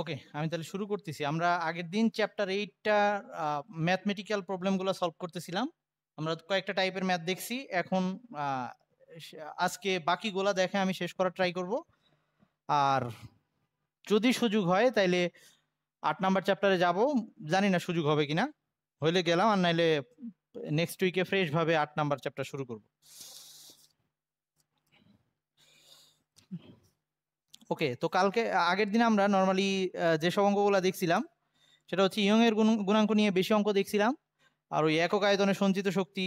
ওকে আমি তাহলে শুরু করতেছি আমরা আগের দিন চ্যাপ্টার এইটটা ম্যাথমেটিক্যাল প্রবলেমগুলো সলভ করতেছিলাম আমরা কয়েকটা টাইপের ম্যাথ দেখছি এখন আজকে বাকিগুলো দেখে আমি শেষ করার ট্রাই করব আর যদি সুযোগ হয় তাইলে আট নাম্বার চ্যাপ্টারে যাব জানি না সুযোগ হবে কিনা হইলে গেলাম আর নাইলে নেক্সট উইকে ফ্রেশভাবে আট নাম্বার চ্যাপ্টার শুরু করব ওকে তো কালকে আগের দিন আমরা নর্মালি যেসব অঙ্কগুলো দেখছিলাম সেটা হচ্ছে ইয়ং এর গুণাঙ্ক নিয়ে বেশি অঙ্ক দেখছিলাম আর ওই একক আয়তনের সঞ্চিত শক্তি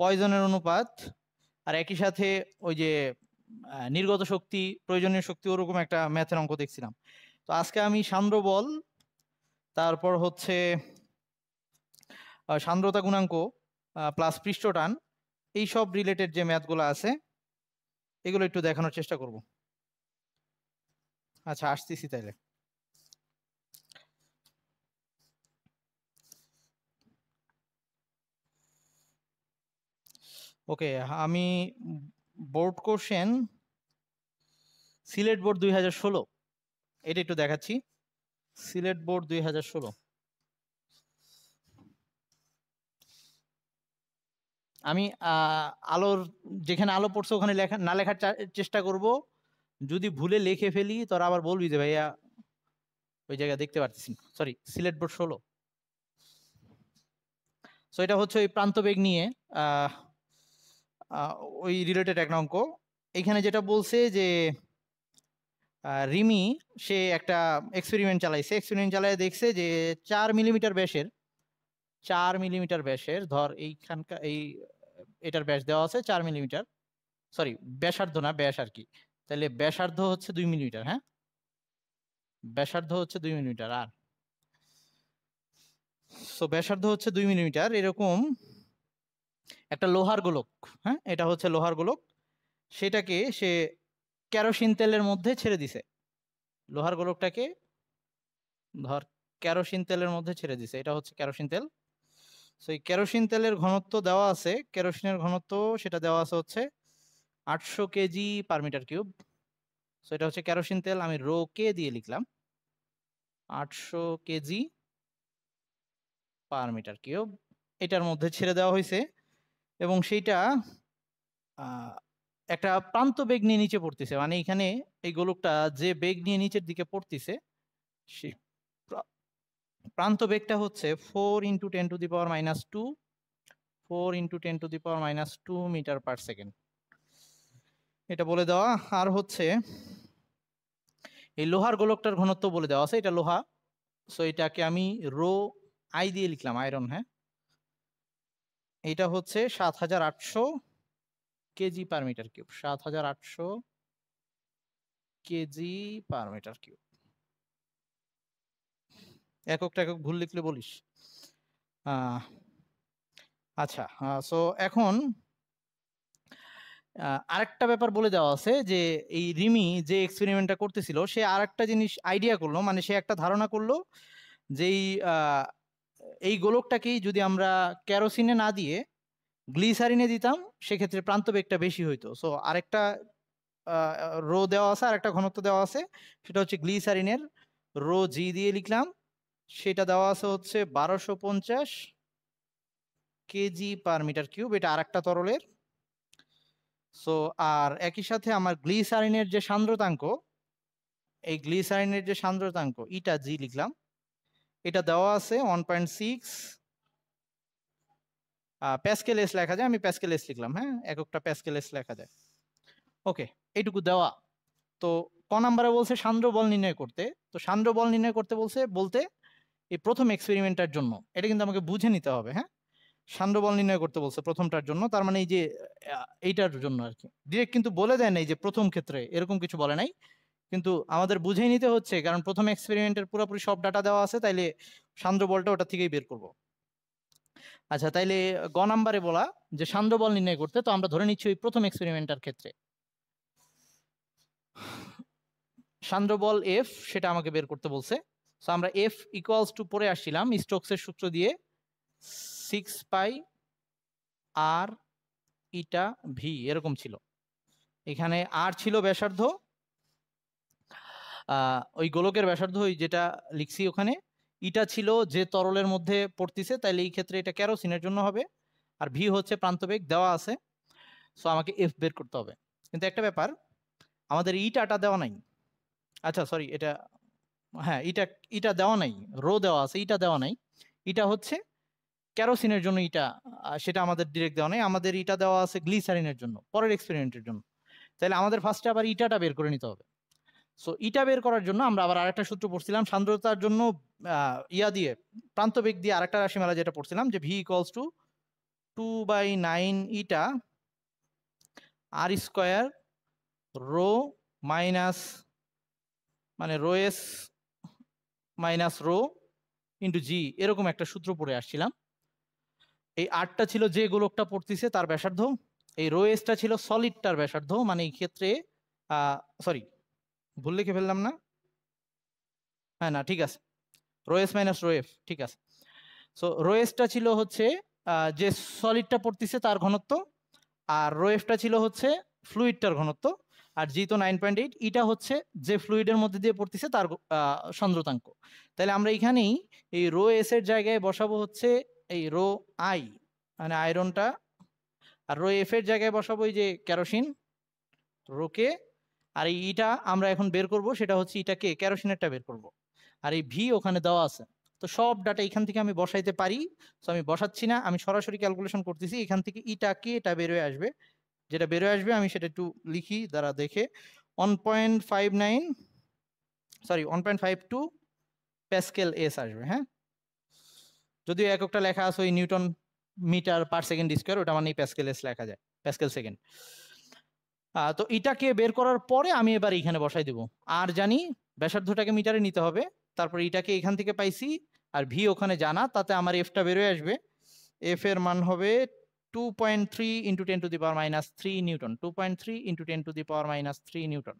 পয়জনের অনুপাত আর একই সাথে ওই যে নির্গত শক্তি প্রয়োজনীয় শক্তি ওরকম একটা ম্যাথের অঙ্ক দেখছিলাম তো আজকে আমি সান্দ্র বল তারপর হচ্ছে সান্দ্রতা গুণাঙ্ক প্লাস পৃষ্ঠটান এইসব রিলেটেড যে ম্যাথগুলো আছে এগুলো একটু দেখানোর চেষ্টা করবো আচ্ছা আসতেছি তাইলে ওকে আমি বোর্ড কোশ্চেন সিলেট বোর্ড দুই হাজার ষোলো এটা একটু দেখাচ্ছি সিলেট বোর্ড দুই হাজার ষোলো আমি আলোর যেখানে আলো পড়ছে ওখানে লেখা না লেখার চেষ্টা করব যদি ভুলে লেখে ফেলি তোরা আবার বলবি যে ভাইয়া ওই জায়গা দেখতে পারতেছি সরি সিলেট বোর্ড ষোলো সো এটা হচ্ছে ওই প্রান্তবেগ নিয়ে ওই রিলেটেড এক অঙ্ক এখানে যেটা বলছে যে রিমি সে একটা এক্সপেরিমেন্ট চালাইছে এক্সপেরিমেন্ট চালায় দেখছে যে চার মিলিমিটার ব্যাসের চার মিলিমিটার ব্যাসের ধর এইখানকার এই এটার ব্যাস দেওয়া আছে চার মিলিমিটার সরি ব্যাসার্ধ না ব্যাস আর কি তাহলে ব্যাসার্ধ হচ্ছে দুই মিলিমিটার হ্যাঁ ব্যাসার্ধ হচ্ছে দুই মিলিমিটার আর সো ব্যাসার্ধ হচ্ছে দুই মিলিমিটার এরকম একটা লোহার গোলক হ্যাঁ এটা হচ্ছে লোহার গোলক সেটাকে সে ক্যারোসিন তেলের মধ্যে ছেড়ে দিছে লোহার গোলকটাকে ধর ক্যারোসিন তেলের মধ্যে ছেড়ে দিছে এটা হচ্ছে ক্যারোসিন তেল সো এই ক্যারোসিন তেলের ঘনত্ব দেওয়া আছে ক্যারোসিনের ঘনত্ব সেটা দেওয়া আছে হচ্ছে আটশো KG per metre cube so এটা হচ্ছে কেরোসিন তেল আমি রো কে দিয়ে লিখলাম আটশো কেজি পার মিটার কিউব এটার মধ্যে ছেড়ে দেওয়া হয়েছে এবং সেইটা একটা প্রান্ত বেগ নিয়ে নিচে পড়তেছে মানে এখানে এই গোলকটা যে বেগ নিয়ে নিচের দিকে পড়তেছে সে প্রান্ত বেগটা হচ্ছে four into ten to the power minus two four into ten to the power minus two metre per second এটা বলে দেওয়া আর হচ্ছে এই লোহার গোলকটার ঘনত্ব বলে দেওয়া আছে এটা লোহা সো এটাকে আমি রো আই দিয়ে লিখলাম আয়রন হ্যাঁ এটা হচ্ছে সাত হাজার আটশো কেজি পার মিটার কিউব সাত হাজার আটশো কেজি পার মিটার কিউব এককটা একক ভুল লিখলে বলিস আচ্ছা সো এখন আরেকটা ব্যাপার বলে দেওয়া আছে যে এই রিমি যে এক্সপেরিমেন্টটা করতেছিল সে আরেকটা জিনিস আইডিয়া করলো মানে সে একটা ধারণা করলো যে এই গোলকটাকেই যদি আমরা ক্যারোসিনে না দিয়ে গ্লিসারিনে দিতাম সেক্ষেত্রে প্রান্তবেগটা বেশি হইতো সো আরেকটা রো দেওয়া আছে আর একটা ঘনত্ব দেওয়া আছে সেটা হচ্ছে গ্লিসারিনের রো জি দিয়ে লিখলাম সেটা দেওয়া আছে হচ্ছে বারোশো পঞ্চাশ কেজি পার মিটার কিউব এটা আর একটা তরলের সো আর একই সাথে আমার গ্লিসারিনের যে সান্দ্রতাঙ্ক এই গ্লিসারিনের যে সান্দ্রতাঙ্ক ইটা জি লিখলাম এটা দেওয়া আছে ওয়ান পয়েন্ট সিক্স আর এস লেখা যায় আমি প্যাসকেলেস লিখলাম হ্যাঁ এককটা প্যাসকেলেস লেখা যায় ওকে এইটুকু দেওয়া তো ক নাম্বারে বলছে সান্দ্র বল নির্ণয় করতে তো সান্দ্র বল নির্ণয় করতে বলছে বলতে এই প্রথম এক্সপেরিমেন্টের জন্য এটা কিন্তু আমাকে বুঝে নিতে হবে হ্যাঁ সান্দ্রবল নির্ণয় করতে বলছে প্রথমটার জন্য তার মানে এই যে এইটার জন্য আর কি ডিরেক্ট কিন্তু বলে দেয় নাই যে প্রথম ক্ষেত্রে এরকম কিছু বলে নাই কিন্তু আমাদের বুঝেই নিতে হচ্ছে কারণ প্রথম এক্সপেরিমেন্টের পুরোপুরি সব ডাটা দেওয়া আছে তাইলে সান্দ্রবলটা ওটা থেকেই বের করব আচ্ছা তাইলে গ নাম্বারে বলা যে সান্দ্রবল নির্ণয় করতে তো আমরা ধরে নিচ্ছি ওই প্রথম এক্সপেরিমেন্টার ক্ষেত্রে সান্দ্রবল এফ সেটা আমাকে বের করতে বলছে তো আমরা এফ ইকুয়ালস টু পরে আসছিলাম স্টোক্সের সূত্র দিয়ে six pi R eta V এরকম ছিল এখানে আর ছিল ব্যাসার্ধ ওই গোলকের ব্যাসার্ধ ওই যেটা লিখছি ওখানে ইটা ছিল যে তরলের মধ্যে পড়তিছে তাইলে এই ক্ষেত্রে এটা ক্যারোসিনের জন্য হবে আর ভি হচ্ছে প্রান্তবেগ দেওয়া আছে সো আমাকে এফ বের করতে হবে কিন্তু একটা ব্যাপার আমাদের ইটাটা দেওয়া নাই আচ্ছা সরি এটা হ্যাঁ ইটা ইটা দেওয়া নাই রো দেওয়া আছে ইটা দেওয়া নাই ইটা হচ্ছে ক্যারোসিনের জন্য ইটা সেটা আমাদের ডিরেক্ট দেওয়া নেই আমাদের ইটা দেওয়া আছে গ্লিসারিনের জন্য পরের এক্সপেরিমেন্টের জন্য তাহলে আমাদের ফার্স্টে আবার ইটাটা বের করে নিতে হবে সো ইটা বের করার জন্য আমরা আবার আরেকটা সূত্র পড়ছিলাম সান্দ্রতার জন্য ইয়া দিয়ে প্রান্তবেগ দিয়ে আরেকটা মেলা যেটা পড়ছিলাম যে V equals to two by nine eta r square rho minus মানে rho s minus rho into g এরকম একটা সূত্র পড়ে আসছিলাম এই আটটা ছিল যে গোলকটা পড়তেছে তার ব্যাসার্ধ এই রো এসটা ছিল সলিডটার ব্যাসার্ধ মানে এই ক্ষেত্রে সরি ভুল লিখে ফেললাম না হ্যাঁ না ঠিক আছে rho S minus rho F ঠিক আছে সো রো এসটা ছিল হচ্ছে যে সলিডটা পড়তেছে তার ঘনত্ব আর রো এফটা ছিল হচ্ছে ফ্লুইডটার ঘনত্ব আর জি তো নাইন পয়েন্ট এইট ইটা হচ্ছে যে ফ্লুইডের মধ্যে দিয়ে পড়তেছে তার সন্দ্রতাঙ্ক তাহলে আমরা এখানেই এই রো জায়গায় বসাবো হচ্ছে এই রো আই মানে আয়রনটা আর রো এফ এর জায়গায় বসাবো এই যে ক্যারোসিন রোকে আর এই ইটা আমরা এখন বের করব সেটা হচ্ছে ইটাকে ক্যারোসিনেরটা বের করব আর এই ভি ওখানে দেওয়া আছে তো সব ডাটা এখান থেকে আমি বসাইতে পারি তো আমি বসাচ্ছি না আমি সরাসরি ক্যালকুলেশন করতেছি এখান থেকে ইটা কে এটা বেরোয় আসবে যেটা বেরোয় আসবে আমি সেটা একটু লিখি দ্বারা দেখে one point five nine sorry one point five two pascals আসবে হ্যাঁ যদিও এককটা লেখা আছে ওই newton metre per second square ওটা মানে প্যাসকেলেস লেখা যায় প্যাসকেল সেকেন্ড তো এটাকে বের করার পরে আমি এবার এখানে বসাই দেব আর জানি ব্যাসার্ধটাকে মিটারে নিতে হবে তারপর এটাকে এখান থেকে পাইছি আর ভি ওখানে জানা তাতে আমার এফটা বেরোয় আসবে এফ এর মান হবে two point three into ten to the power minus three newton two point three into ten to the power minus three newton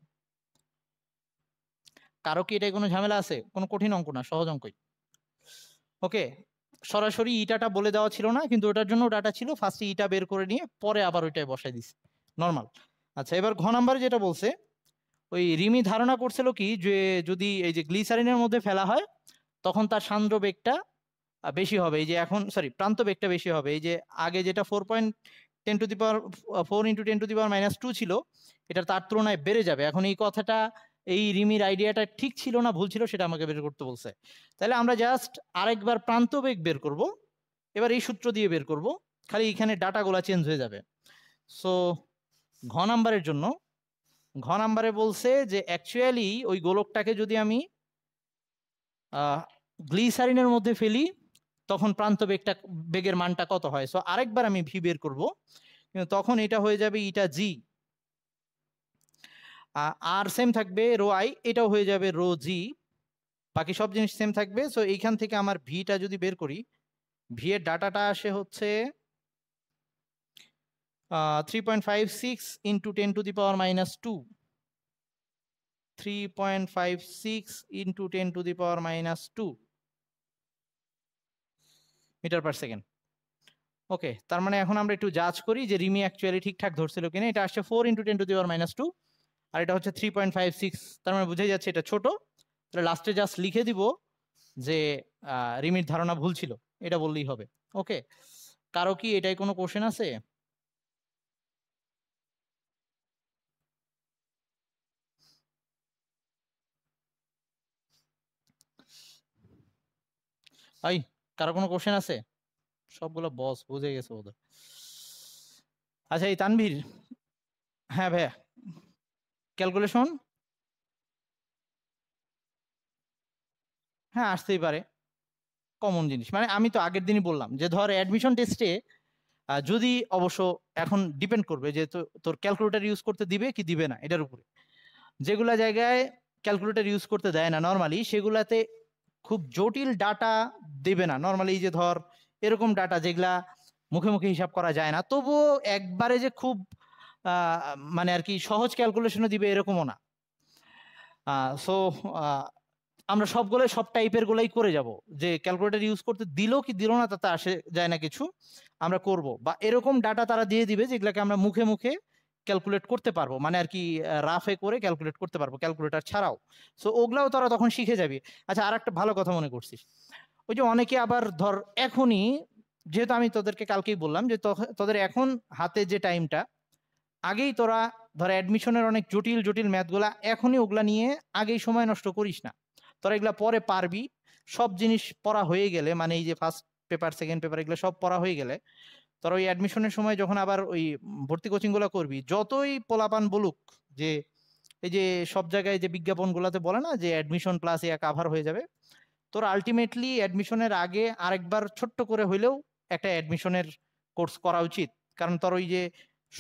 কারো কি এটাই কোনো ঝামেলা আছে কোনো কঠিন অঙ্ক না সহজ অঙ্কই ওকে সরাসরি ইটাটা বলে দেওয়া ছিল না কিন্তু ওটার জন্য ডাটা ছিল ফার্স্টে ইটা বের করে নিয়ে পরে আবার ওইটায় বসাই দিছে নর্মাল আচ্ছা এবার ঘ নাম্বারে যেটা বলছে ওই রিমি ধারণা করছিল কি যে যদি এই যে গ্লিসারিনের মধ্যে ফেলা হয় তখন তার সান্দ্র বেগটা বেশি হবে এই যে এখন সরি প্রান্ত বেগটা বেশি হবে এই যে আগে যেটা four point ten to the power four into ten to the power minus two ছিল এটা তার তুলনায় বেড়ে যাবে এখন এই কথাটা এই রিমির আইডিয়াটা ঠিক ছিল না ভুল ছিল সেটা আমাকে বের করতে বলছে তাহলে আমরা জাস্ট আরেকবার প্রান্তবেগ বের করব এবার এই সূত্র দিয়ে বের করব খালি এখানে গোলা চেঞ্জ হয়ে যাবে সো ঘ নাম্বারের জন্য ঘ নাম্বারে বলছে যে অ্যাকচুয়ালি ওই গোলকটাকে যদি আমি গ্লিসারিনের মধ্যে ফেলি তখন প্রান্ত বেগটা বেগের মানটা কত হয় সো আরেকবার আমি ভি বের করব তখন এটা হয়ে যাবে ইটা জি আর সেম থাকবে রো আই এটাও হয়ে যাবে রো জি বাকি সব জিনিস সেম থাকবে সো এইখান থেকে আমার ভিটা যদি বের করি ভি এর ডাটাটা আসে হচ্ছে three point five six into ten to the power minus two three point five six into ten to the power minus two metre per second okay তার মানে এখন আমরা একটু জাজ করি যে রিমি অ্যাকচুয়ালি ঠিকঠাক ধরছিল কিনা এটা আসছে four into ten to the power minus two আর এটা হচ্ছে থ্রি পয়েন্ট ফাইভ সিক্স তার মানে বুঝে যাচ্ছে এটা ছোট তাহলে লাস্টে জাস্ট লিখে দিব যে রিমির ধারণা ভুল ছিল এটা বললেই হবে ওকে কারো কি এটাই কোনো কোশ্চেন আছে আই কারো কোনো কোশ্চেন আছে সবগুলো বস বুঝে গেছে ওদের আচ্ছা এই তানভীর হ্যাঁ ভাইয়া ক্যালকুলেশন হ্যাঁ আসতেই পারে কমন জিনিস মানে আমি তো আগের দিনই বললাম যে ধর অ্যাডমিশন টেস্টে যদি অবশ্য এখন ডিপেন্ড করবে যে তোর ক্যালকুলেটার ইউজ করতে দিবে কি দিবে না এটার উপরে যেগুলা জায়গায় ক্যালকুলেটার ইউজ করতে দেয় না নর্মালি সেগুলাতে খুব জটিল ডাটা দেবে না নর্মালি যে ধর এরকম ডাটা যেগুলা মুখে মুখে হিসাব করা যায় না তবুও একবারে যে খুব মানে আর কি সহজ ক্যালকুলেশনও দিবে এরকমও না সো আমরা সবগুলো সব টাইপের গুলাই করে যাব যে ক্যালকুলেটার ইউজ করতে দিল কি দিল না তাতে আসে যায় না কিছু আমরা করব বা এরকম ডাটা তারা দিয়ে দিবে যেগুলোকে আমরা মুখে মুখে ক্যালকুলেট করতে পারবো মানে আর কি রাফে করে ক্যালকুলেট করতে পারবো ক্যালকুলেটার ছাড়াও সো ওগুলাও তারা তখন শিখে যাবে আচ্ছা আর একটা ভালো কথা মনে করছিস ওই যে অনেকে আবার ধর এখনই যেহেতু আমি তোদেরকে কালকেই বললাম যে তোদের এখন হাতে যে টাইমটা আগেই তোরা ধর অ্যাডমিশনের অনেক জটিল জটিল ম্যাথগুলা এখনই ওগুলা নিয়ে আগেই সময় নষ্ট করিস না তোরা এগুলা পরে পারবি সব জিনিস পড়া হয়ে গেলে মানে এই যে ফার্স্ট পেপার সেকেন্ড পেপার এগুলো সব পড়া হয়ে গেলে তোরা ওই অ্যাডমিশনের সময় যখন আবার ওই ভর্তি কোচিংগুলো করবি যতই পোলাপান বলুক যে এই যে সব জায়গায় যে বিজ্ঞাপনগুলোতে বলে না যে অ্যাডমিশন প্লাস ইয়া কাভার হয়ে যাবে তোর আলটিমেটলি অ্যাডমিশনের আগে আরেকবার ছোট্ট করে হইলেও একটা অ্যাডমিশনের কোর্স করা উচিত কারণ তোর ওই যে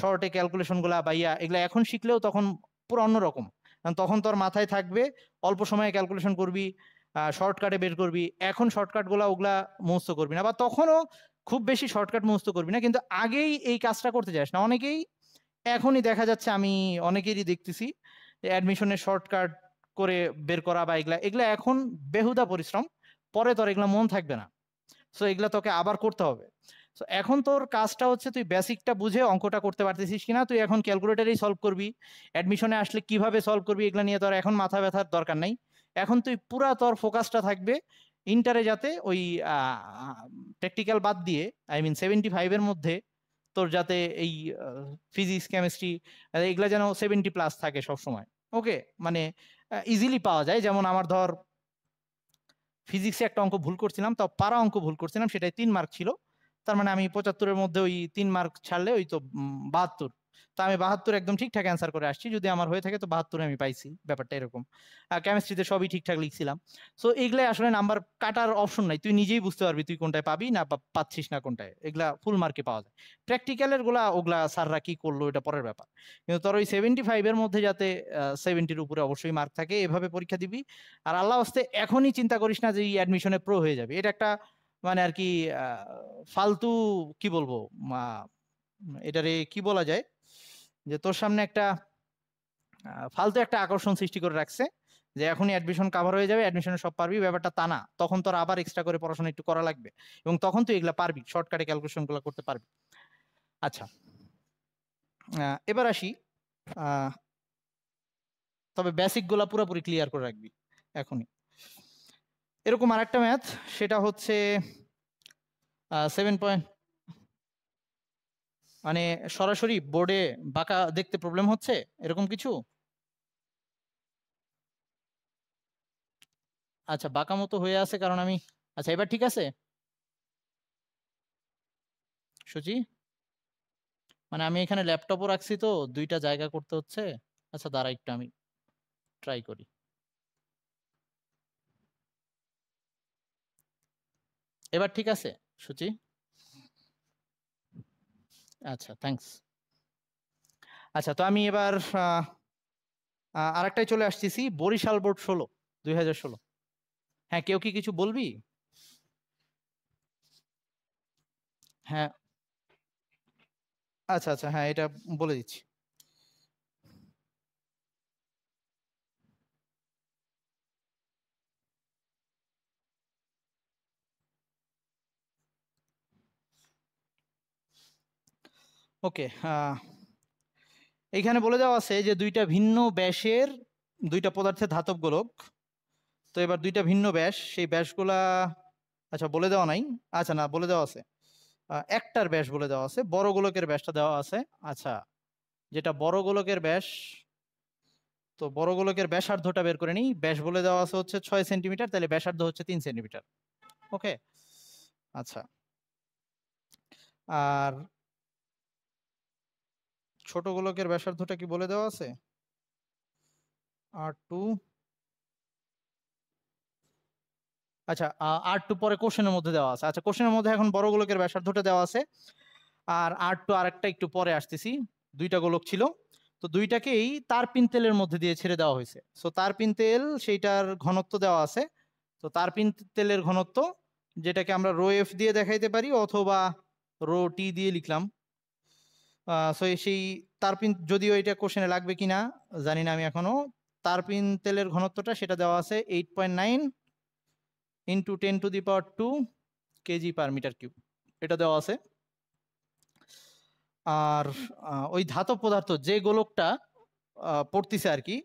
শর্টে ক্যালকুলেশনগুলো বা ইয়া এগুলো এখন শিখলেও তখন পুরো অন্যরকম কারণ তখন তোর মাথায় থাকবে অল্প সময়ে ক্যালকুলেশন করবি শর্টকাটে বের করবি এখন শর্টকাটগুলো ওগুলা মুহস্ত করবি না বা তখনও খুব বেশি শর্টকাট মুহস্ত করবি না কিন্তু আগেই এই কাজটা করতে যাস না অনেকেই এখনই দেখা যাচ্ছে আমি অনেকেরই দেখতেছি অ্যাডমিশনের শর্টকাট করে বের করা বা এগুলা এগুলা এখন বেহুদা পরিশ্রম পরে তোর এগুলা মন থাকবে না সো এগুলা তোকে আবার করতে হবে সো এখন তোর কাজটা হচ্ছে তুই বেসিকটা বুঝে অঙ্কটা করতে পারতেছিস কিনা তুই এখন ক্যালকুলেটারেই সলভ করবি অ্যাডমিশনে আসলে কিভাবে সলভ করবি এগুলো নিয়ে তোর এখন মাথা ব্যথার দরকার নাই এখন তুই পুরা তোর ফোকাসটা থাকবে ইন্টারে যাতে ওই প্র্যাকটিক্যাল বাদ দিয়ে আই মিন সেভেন্টি ফাইভের মধ্যে তোর যাতে এই ফিজিক্স কেমিস্ট্রি এগুলা যেন সেভেন্টি প্লাস থাকে সবসময় ওকে মানে ইজিলি পাওয়া যায় যেমন আমার ধর ফিজিক্সে একটা অঙ্ক ভুল করছিলাম তাও পারা অঙ্ক ভুল করছিলাম সেটাই তিন মার্ক ছিল তার মানে আমি পঁচাত্তরের মধ্যে ওই তিন মার্ক ছাড়লে ওই তো বাহাত্তর তো আমি বাহাত্তর একদম ঠিকঠাক অ্যান্সার করে আসছি যদি আমার হয়ে থাকে তো বাহাত্তর আমি পাইছি ব্যাপারটা এরকম কেমিস্ট্রিতে সবই ঠিকঠাক লিখছিলাম সো এগুলাই আসলে নাম্বার কাটার অপশন নাই তুই নিজেই বুঝতে পারবি তুই কোনটায় পাবি না পাচ্ছিস না কোনটায় এগুলা ফুল মার্কে পাওয়া যায় প্র্যাকটিক্যালের গুলা ওগুলা স্যাররা কি করলো এটা পরের ব্যাপার কিন্তু তোর ওই সেভেন্টি ফাইভের মধ্যে যাতে সেভেন্টির উপরে অবশ্যই মার্ক থাকে এভাবে পরীক্ষা দিবি আর আল্লাহ আস্তে এখনই চিন্তা করিস না যে এই অ্যাডমিশনে প্রো হয়ে যাবে এটা একটা মানে আর কি ফালতু কি বলবো এটারে কি বলা যায় যে তোর সামনে একটা ফালতু একটা আকর্ষণ সৃষ্টি করে রাখছে যে এখনই অ্যাডমিশন কাভার হয়ে যাবে অ্যাডমিশনে সব পারবি ব্যাপারটা তা না তখন তোর আবার এক্সট্রা করে পড়াশোনা একটু করা লাগবে এবং তখন তুই এগুলা পারবি শর্টকাটে ক্যালকুলেশনগুলো করতে পারবি আচ্ছা এবার আসি তবে বেসিকগুলা পুরোপুরি ক্লিয়ার করে রাখবি এখনই এরকম আরেকটা ম্যাথ সেটা হচ্ছে সেভেন পয়েন্ট মানে সরাসরি বোর্ডে বাঁকা দেখতে প্রবলেম হচ্ছে এরকম কিছু আচ্ছা বাঁকা মতো হয়ে আছে কারণ আমি আচ্ছা এবার ঠিক আছে সুচি মানে আমি এখানে ল্যাপটপও রাখছি তো দুইটা জায়গা করতে হচ্ছে আচ্ছা দাঁড়া একটু আমি ট্রাই করি এবার ঠিক আছে সুচি আচ্ছা থ্যাংকস আচ্ছা তো আমি এবার আরেকটাই চলে আসতেছি বরিশাল বোর্ড ষোলো দুই হাজার ষোলো হ্যাঁ কেউ কি কিছু বলবি হ্যাঁ আচ্ছা আচ্ছা হ্যাঁ এটা বলে দিচ্ছি ওকে এইখানে বলে দেওয়া আছে যে দুইটা ভিন্ন ব্যাসের দুইটা পদার্থের ধাতব গোলক তো এবার দুইটা ভিন্ন ব্যাস সেই ব্যাসগুলা আচ্ছা বলে দেওয়া নাই আচ্ছা না বলে দেওয়া আছে একটার ব্যাস বলে দেওয়া আছে বড় গোলকের ব্যাসটা দেওয়া আছে আচ্ছা যেটা বড় গোলকের ব্যাস তো বড় গোলকের ব্যাসার্ধটা বের করে নিই ব্যাস বলে দেওয়া আছে হচ্ছে ছয় সেন্টিমিটার তাহলে ব্যাসার্ধ হচ্ছে তিন সেন্টিমিটার ওকে আচ্ছা আর ছোট গোলকের ব্যাসার্ধটা কি বলে দেওয়া আছে আর টু আচ্ছা আর টু পরে কোশ্চেনের মধ্যে দেওয়া আছে আচ্ছা কোশ্চেনের মধ্যে এখন বড় গোলকের ব্যাসার্ধটা দেওয়া আছে আর আর টু আরেকটা একটু পরে আসতেছি দুইটা গোলক ছিল তো দুইটাকেই তারপিন তেলের মধ্যে দিয়ে ছেড়ে দেওয়া হয়েছে সো তারপিন তেল সেইটার ঘনত্ব দেওয়া আছে তো তারপিন তেলের ঘনত্ব যেটাকে আমরা রো এফ দিয়ে দেখাইতে পারি অথবা রো টি দিয়ে লিখলাম সো সেই তারপিন যদিও এটা কোশ্চেনে লাগবে কি না জানি না আমি এখনও তারপিন তেলের ঘনত্বটা সেটা দেওয়া আছে eight point nine into ten to the power two kg per metre cube এটা দেওয়া আছে আর ওই ধাতব পদার্থ যে গোলকটা পড়তিছে আর কি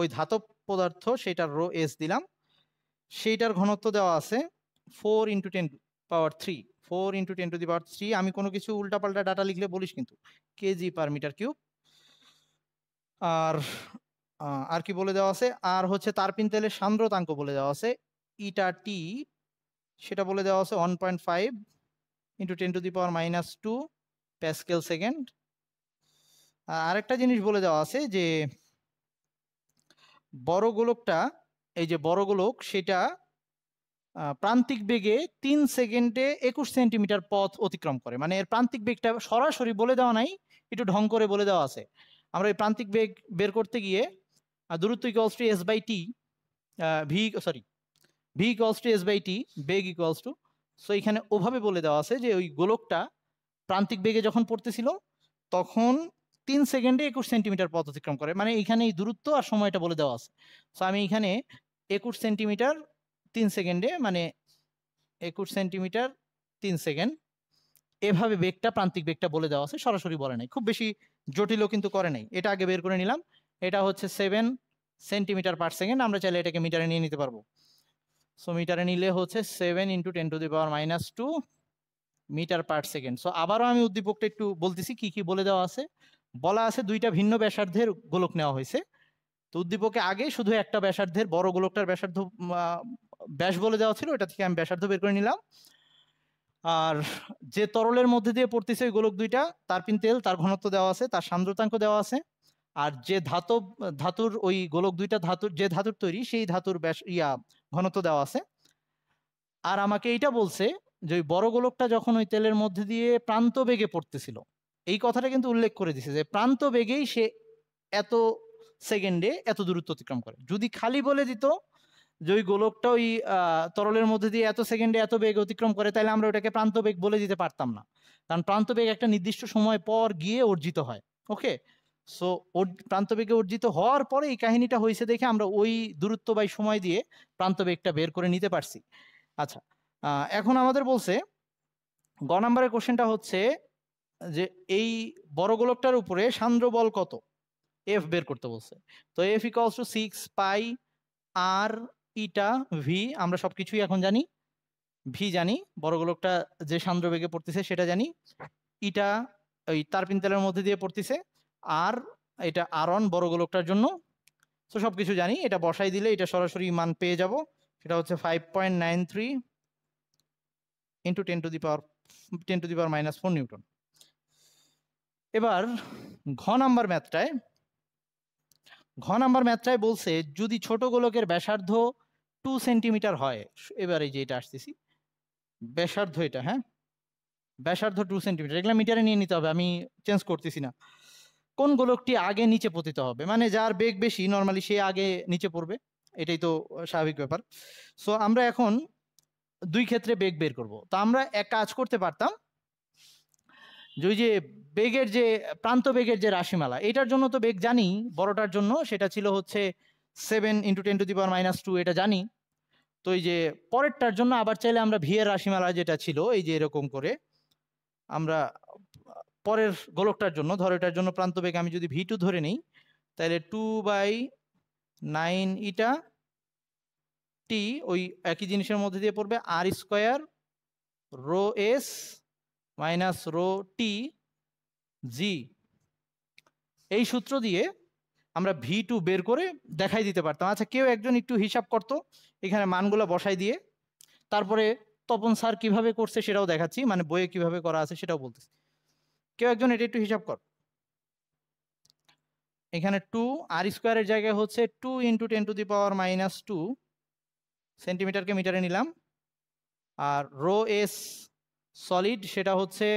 ওই ধাতব পদার্থ সেটার রো এস দিলাম সেইটার ঘনত্ব দেওয়া আছে four into ten power three four into ten to the power three আমি কোনো কিছু উল্টাপাল্টা ডাটা লিখলে বলিস কিন্তু কেজি পার মিটার কিউব আর আর কি বলে দেওয়া আছে আর হচ্ছে তারপিন তেলের সান্দ্রতাঙ্ক বলে দেওয়া আছে ইটা টি সেটা বলে দেওয়া আছে one point five into ten to the power minus two pascal second আরেকটা জিনিস বলে দেওয়া আছে যে বড় গোলকটা এই যে বড় গোলক সেটা প্রান্তিক বেগে তিন সেকেন্ডে একুশ সেন্টিমিটার পথ অতিক্রম করে মানে এর প্রান্তিক বেগটা সরাসরি বলে দেওয়া নাই একটু ঢং করে বলে দেওয়া আছে আমরা এই প্রান্তিক বেগ বের করতে গিয়ে দূরত্ব equals to S by T V sorry V equals to S by T বেগ ইকুয়ালস টু সো এখানে ওভাবে বলে দেওয়া আছে যে ওই গোলকটা প্রান্তিক বেগে যখন পড়তেছিল তখন তিন সেকেন্ডে একুশ সেন্টিমিটার পথ অতিক্রম করে মানে এখানে এই দূরত্ব আর সময়টা বলে দেওয়া আছে সো আমি এখানে একুশ সেন্টিমিটার তিন সেকেন্ডে মানে একুশ সেন্টিমিটার তিন সেকেন্ড এভাবে বেগটা প্রান্তিক বেগটা বলে দেওয়া আছে সরাসরি বলে নাই খুব বেশি জটিলও কিন্তু করে নাই এটা আগে বের করে নিলাম এটা হচ্ছে সেভেন সেন্টিমিটার পার সেকেন্ড আমরা চাইলে এটাকে মিটারে নিয়ে নিতে পারবো সো মিটারে নিলে হচ্ছে seven into ten to the power minus two metre per second so আবারও আমি উদ্দীপকটা একটু বলতেছি কি কি বলে দেওয়া আছে বলা আছে দুইটা ভিন্ন ব্যাসার্ধের গোলক নেওয়া হয়েছে তো উদ্দীপকে আগে শুধু একটা ব্যাসার্ধের বড় গোলকটার ব্যাসার্ধ ব্যাস বলে দেওয়া ছিল এটা থেকে আমি ব্যাসার্ধ বের করে নিলাম আর যে তরলের মধ্যে দিয়ে পড়তেছে ওই গোলক দুইটা তারপিন তেল তার ঘনত্ব দেওয়া আছে তার সান্দ্রতাঙ্ক দেওয়া আছে আর যে ধাতব ধাতুর ওই গোলক দুইটা ধাতুর যে ধাতুর তৈরি সেই ধাতুর ব্যাস ইয়া ঘনত্ব দেওয়া আছে আর আমাকে এইটা বলছে যে ওই বড় গোলকটা যখন ওই তেলের মধ্যে দিয়ে প্রান্ত বেগে পড়তেছিল এই কথাটা কিন্তু উল্লেখ করে দিছে যে প্রান্ত বেগেই সে এত সেকেন্ডে এত দূরত্ব অতিক্রম করে যদি খালি বলে দিত যে ওই গোলকটা ওই তরলের মধ্যে দিয়ে এত সেকেন্ডে এত বেগ অতিক্রম করে তাহলে আমরা ওটাকে প্রান্তবেগ বলে দিতে পারতাম না কারণ প্রান্তবেগ একটা নির্দিষ্ট সময় পর গিয়ে অর্জিত হয় ওকে সো প্রান্তবেগে অর্জিত হওয়ার পরে এই কাহিনীটা হয়েছে দেখে আমরা ওই দূরত্ব বা সময় দিয়ে প্রান্তবেগটা বের করে নিতে পারছি আচ্ছা এখন আমাদের বলছে গ নাম্বারের কোশ্চেনটা হচ্ছে যে এই বড় গোলকটার উপরে সান্দ্র বল কত এফ বের করতে বলছে তো F equals to six pi R eta V আমরা সব কিছুই এখন জানি ভি জানি বড় গোলকটা যে সান্দ্র বেগে পড়তেছে সেটা জানি ইটা ওই তেলের মধ্যে দিয়ে পড়তেছে আর এটা আরন বড় গোলকটার জন্য তো সব কিছু জানি এটা বসাই দিলে এটা সরাসরি মান পেয়ে যাব সেটা হচ্ছে five point nine three into ten to the power ten to the power minus four newton এবার ঘ নাম্বার ম্যাথটায় ঘ নাম্বার ম্যাথটায় বলছে যদি ছোট গোলকের ব্যাসার্ধ টু সেন্টিমিটার হয় এবারে যে এটা আসতেছি ব্যাসার্ধ এটা হ্যাঁ ব্যাসার্ধ টু সেন্টিমিটার এগুলো মিটারে নিয়ে নিতে হবে আমি চেঞ্জ করতেছি না কোন গোলকটি আগে নিচে পতিত হবে মানে যার বেগ বেশি নর্মালি সে আগে নিচে পড়বে এটাই তো স্বাভাবিক ব্যাপার সো আমরা এখন দুই ক্ষেত্রে বেগ বের করব তো আমরা এক কাজ করতে পারতাম যে যে বেগের যে প্রান্ত বেগের যে রাশিমালা এটার জন্য তো বেগ জানি বড়টার জন্য সেটা ছিল হচ্ছে seven into ten to the power minus two এটা জানি তো এই যে পরেরটার জন্য আবার চাইলে আমরা ভি রাশিমালা যেটা ছিল এই যে এরকম করে আমরা পরের গোলকটার জন্য ধরো এটার জন্য প্রান্তবেগ আমি যদি ভি টু ধরে নিই তাহলে two by nine eta T ওই একই জিনিসের মধ্যে দিয়ে পড়বে R square rho S minus rho T g এই সূত্র দিয়ে আমরা ভি টু বের করে দেখাই দিতে পারতাম আচ্ছা কেউ একজন একটু হিসাব করতো এখানে মানগুলো বসাই দিয়ে তারপরে তপন স্যার কিভাবে করছে সেটাও দেখাচ্ছি মানে বইয়ে কিভাবে করা আছে সেটাও বলতেছি কেউ একজন এটা একটু হিসাব কর এখানে টু আর স্কোয়ারের জায়গায় হচ্ছে two into ten to the power minus two সেন্টিমিটারকে মিটারে নিলাম আর রো এস সলিড সেটা হচ্ছে